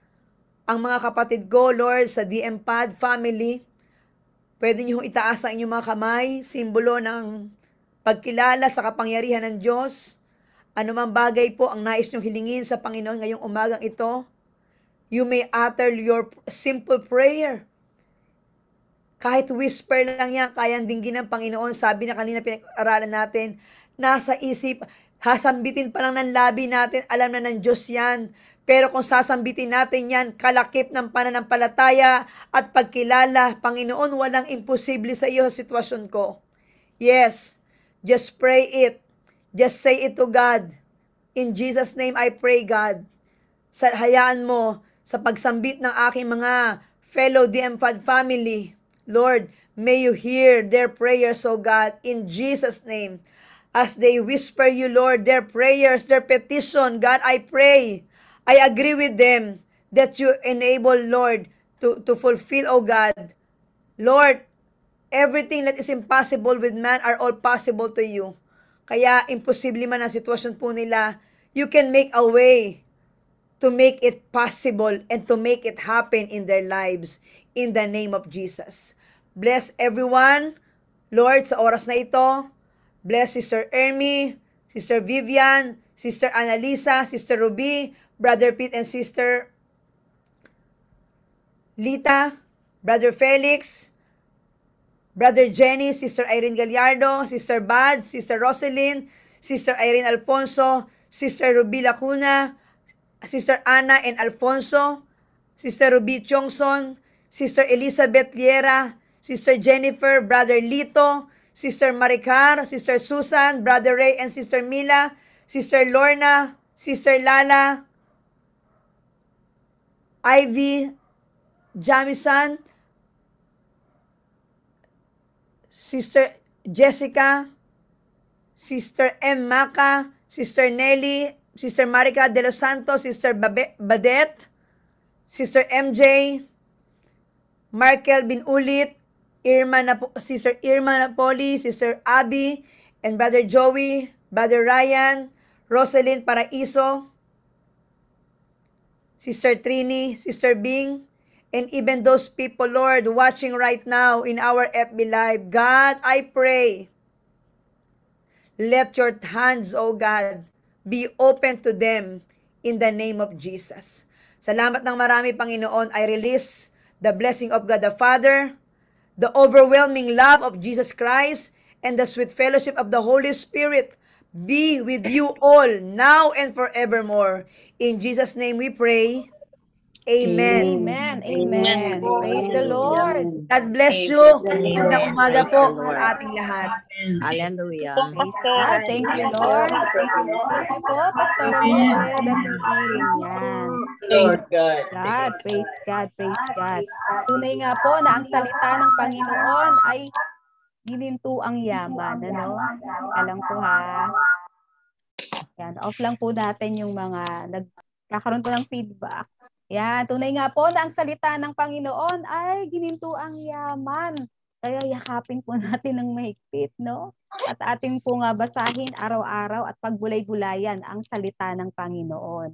Ang mga kapatid ko, Lord, sa DM Pad family, pwede niyo itaas ang inyong mga kamay, simbolo ng pagkilala sa kapangyarihan ng Diyos Anumang bagay po ang nais niyong hilingin sa Panginoon ngayong umagang ito, you may utter your simple prayer. Kahit whisper lang yan, kaya dinggin ng Panginoon. Sabi na kanina pinag-aralan natin, nasa isip, hasambitin pa lang ng labi natin, alam na ng Diyos yan. Pero kung sasambitin natin yan, kalakip ng pananampalataya at pagkilala, Panginoon, walang imposible sa iyo sa sitwasyon ko. Yes, just pray it Just say it to God. In Jesus' name I pray, God. Sa hayaan mo sa pagsambit ng aking mga fellow DMPAD family, Lord, may you hear their prayers, oh God, in Jesus' name. As they whisper you, Lord, their prayers, their petition, God, I pray. I agree with them that you enable, Lord, to, to fulfill, oh God. Lord, everything that is impossible with man are all possible to you. Kaya imposible man ang sitwasyon po nila, you can make a way to make it possible and to make it happen in their lives in the name of Jesus. Bless everyone. Lord, sa oras na ito, bless Sister Ermi, Sister Vivian, Sister Analisa, Sister Ruby, Brother Pete and Sister Lita, Brother Felix, Brother Jenny, Sister Irene Gallardo, Sister Bad, Sister Roselyn, Sister Irene Alfonso, Sister Ruby Lacuna, Sister Anna and Alfonso, Sister Ruby Chongson, Sister Elizabeth Liera, Sister Jennifer, Brother Lito, Sister Maricar, Sister Susan, Brother Ray and Sister Mila, Sister Lorna, Sister Lala, Ivy Jamison, Sister Jessica, Sister M. Maca, Sister Nelly, Sister Marica De Los Santos, Sister Badet, Sister MJ, Markel Binulit, Irma Nap Sister Irma Napoli, Sister Abby, and Brother Joey, Brother Ryan, Rosalyn Paraiso, Sister Trini, Sister Bing, and even those people, Lord, watching right now in our FB Live. God, I pray, let your hands, O God, be open to them in the name of Jesus. Salamat ng marami, Panginoon. I release the blessing of God the Father, the overwhelming love of Jesus Christ, and the sweet fellowship of the Holy Spirit be with you all now and forevermore. In Jesus' name we pray. Amen. Amen. Amen. Praise the Lord. God bless you. Magandang umaga po sa ating lahat. Hallelujah. Praise God. Thank you, Lord. Thank you, Lord. Po, Pastor Amen. Yan. Praise God. God. Praise God. Praise God. Tunay nga po na ang salita ng Panginoon ay gininto ang yaman. Ano? Alam ko ha. Yan. Off lang po natin yung mga nagkakaroon po ng feedback yan, tunay nga po na ang salita ng Panginoon ay gininto ang yaman. Kaya yakapin po <laughs> natin ng mahigpit, no? At ating po nga basahin araw-araw at pagbulay-bulayan ang salita ng Panginoon.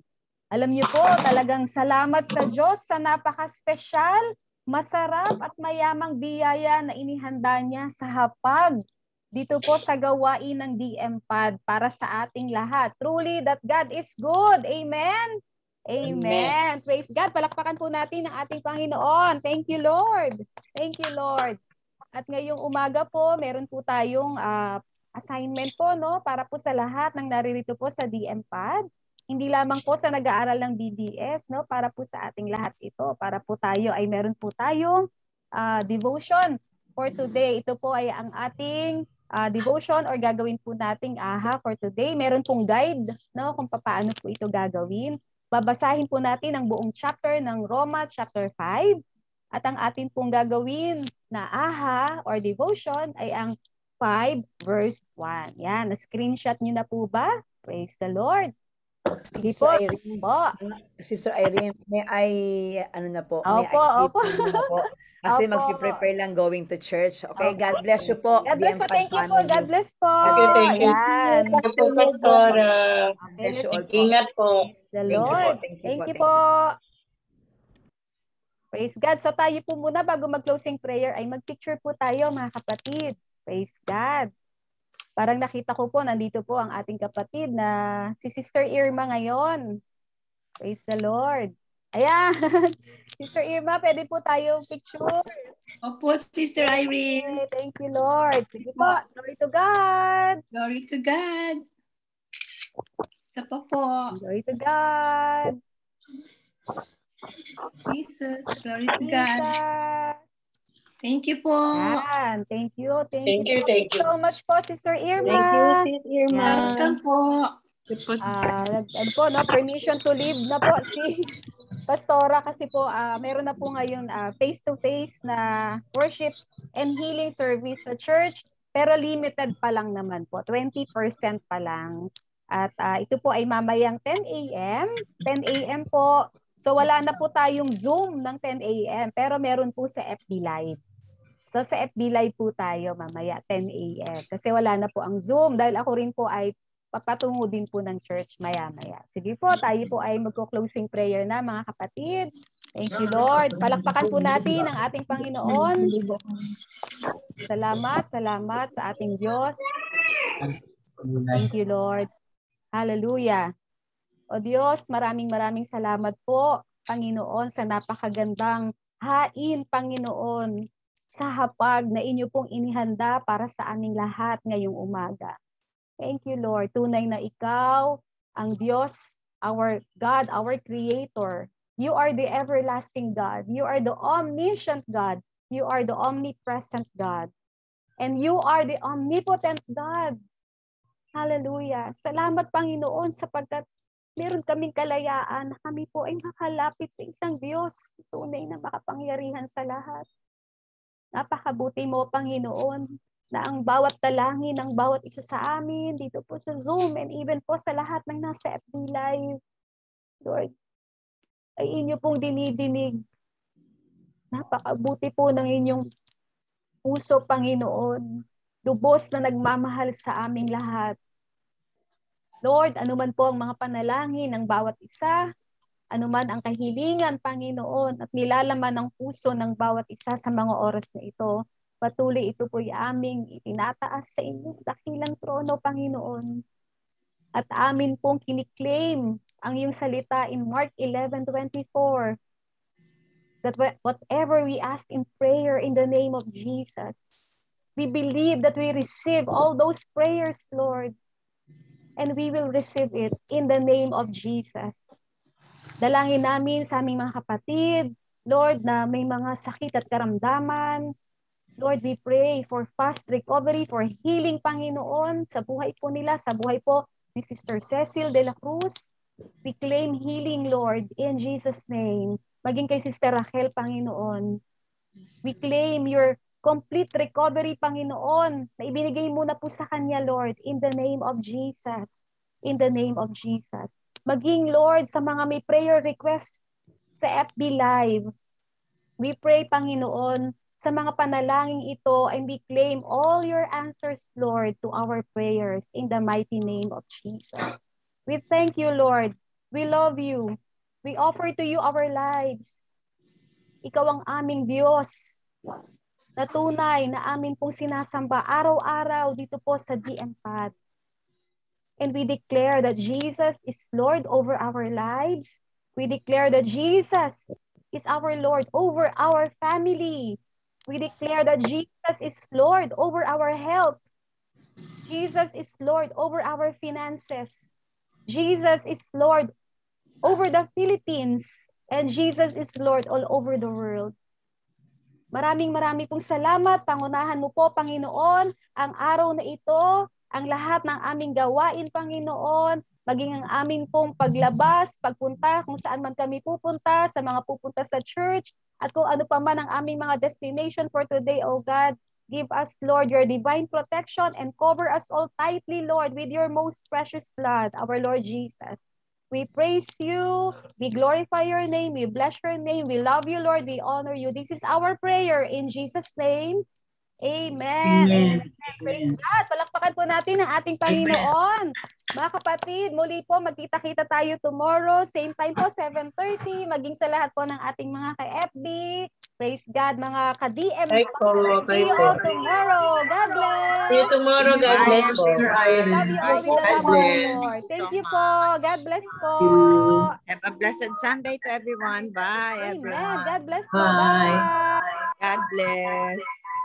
Alam niyo po, talagang salamat sa Diyos sa napaka-special, masarap at mayamang biyaya na inihanda niya sa hapag dito po sa gawain ng DM Pad para sa ating lahat. Truly that God is good. Amen? Amen. Amen. Praise God. Palakpakan po natin ang ating Panginoon. Thank you, Lord. Thank you, Lord. At ngayong umaga po, meron po tayong uh, assignment po no para po sa lahat ng naririto po sa DM Pad. Hindi lamang po sa nag-aaral ng BBS no para po sa ating lahat ito para po tayo ay meron po tayong uh, devotion for today. Ito po ay ang ating uh, devotion or gagawin po nating aha for today. Meron pong guide no kung paano po ito gagawin. Babasahin po natin ang buong chapter ng Roma chapter 5 at ang atin pong gagawin na aha or devotion ay ang 5 verse 1. Yan, na-screenshot niyo na po ba? Praise the Lord. Sige po. Irene, po. Sister Irene, may I, ano na po? Opo, may opo. po. <laughs> Kasi Opo. prepare lang going to church. Okay, God bless you po. God bless po. Thank you po. God bless po. God you. Thank you. Thank you po, Pastora. Bless you all po. Ingat po. Thank you Thank you po. Praise God. So tayo po muna bago mag-closing prayer ay mag-picture po tayo mga kapatid. Praise God. Parang nakita ko po, nandito po ang ating kapatid na si Sister Irma ngayon. Praise the Lord. Ayan. <laughs> Sister Irma, pwede po tayo picture. Opo, Sister Irene. Thank you, Lord. Sige po. Glory to God. Glory to God. Isa pa po. Glory to God. Jesus, glory to God. Thank you po. Yan. Thank you. Thank, thank you. you. Thank you so much po, Sister Irma. Thank you, Sister Irma. Welcome po. Uh, ah, and po, no, permission to leave na po si Pastora kasi po uh, meron na po ngayon uh, face-to-face na worship and healing service sa church pero limited pa lang naman po, 20% pa lang. At uh, ito po ay mamayang 10 a.m. 10 a.m. po. So wala na po tayong Zoom ng 10 a.m. pero meron po sa FB Live. So sa FB Live po tayo mamaya 10 a.m. kasi wala na po ang Zoom dahil ako rin po ay papatungo din po ng church maya-maya. Sige po, mm-hmm. tayo po ay magko-closing prayer na mga kapatid. Thank you, Lord. Palakpakan po natin ang ating Panginoon. Salamat, salamat sa ating Diyos. Thank you, Lord. Hallelujah. O Diyos, maraming maraming salamat po, Panginoon, sa napakagandang hain, Panginoon, sa hapag na inyo pong inihanda para sa aming lahat ngayong umaga. Thank you, Lord. Tunay na ikaw, ang Diyos, our God, our Creator. You are the everlasting God. You are the omniscient God. You are the omnipresent God. And you are the omnipotent God. Hallelujah. Salamat, Panginoon, sapagkat meron kaming kalayaan na kami po ay nakalapit sa isang Diyos, tunay na makapangyarihan sa lahat. Napakabuti mo, Panginoon na ang bawat dalangin ng bawat isa sa amin dito po sa Zoom and even po sa lahat ng nasa FB Live, Lord, ay inyo pong dinidinig. Napakabuti po ng inyong puso, Panginoon. Lubos na nagmamahal sa aming lahat. Lord, anuman po ang mga panalangin ng bawat isa, anuman ang kahilingan, Panginoon, at nilalaman ng puso ng bawat isa sa mga oras na ito. Patuloy ito po'y aming itinataas sa inyo dakilang trono, Panginoon. At amin pong kiniklaim ang iyong salita in Mark 11.24 that whatever we ask in prayer in the name of Jesus, we believe that we receive all those prayers, Lord, and we will receive it in the name of Jesus. Dalangin namin sa aming mga kapatid, Lord, na may mga sakit at karamdaman, Lord, we pray for fast recovery, for healing, Panginoon, sa buhay po nila, sa buhay po ni Sister Cecil de la Cruz. We claim healing, Lord, in Jesus' name. Maging kay Sister Rachel, Panginoon. We claim your complete recovery, Panginoon, na ibinigay mo na po sa Kanya, Lord, in the name of Jesus. In the name of Jesus. Maging, Lord, sa mga may prayer request sa FB Live, we pray, Panginoon, sa mga panalangin ito, I we claim all your answers, Lord, to our prayers in the mighty name of Jesus. We thank you, Lord. We love you. We offer to you our lives. Ikaw ang aming Diyos na tunay na amin pong sinasamba araw-araw dito po sa DM Path. And we declare that Jesus is Lord over our lives. We declare that Jesus is our Lord over our family, We declare that Jesus is Lord over our health. Jesus is Lord over our finances. Jesus is Lord over the Philippines. And Jesus is Lord all over the world. Maraming maraming pong salamat. Pangunahan mo po, Panginoon, ang araw na ito, ang lahat ng aming gawain, Panginoon, maging ang amin pong paglabas, pagpunta, kung saan man kami pupunta, sa mga pupunta sa church, at kung ano pa man ang aming mga destination for today, O God. Give us, Lord, your divine protection and cover us all tightly, Lord, with your most precious blood, our Lord Jesus. We praise you. We glorify your name. We bless your name. We love you, Lord. We honor you. This is our prayer in Jesus' name. Amen. Amen. Amen. Praise God. Palakpakan po natin ang ating Panginoon. Mga kapatid, muli po magkita-kita tayo tomorrow. Same time po, 7.30. Maging sa lahat po ng ating mga ka-FB. Praise God, mga ka-DM. Ay po, you all tomorrow. God bless. See you tomorrow. God bless po. Thank you po. God bless po. Have a blessed Sunday to everyone. Bye, everyone. Amen. God bless po. Bye. God bless.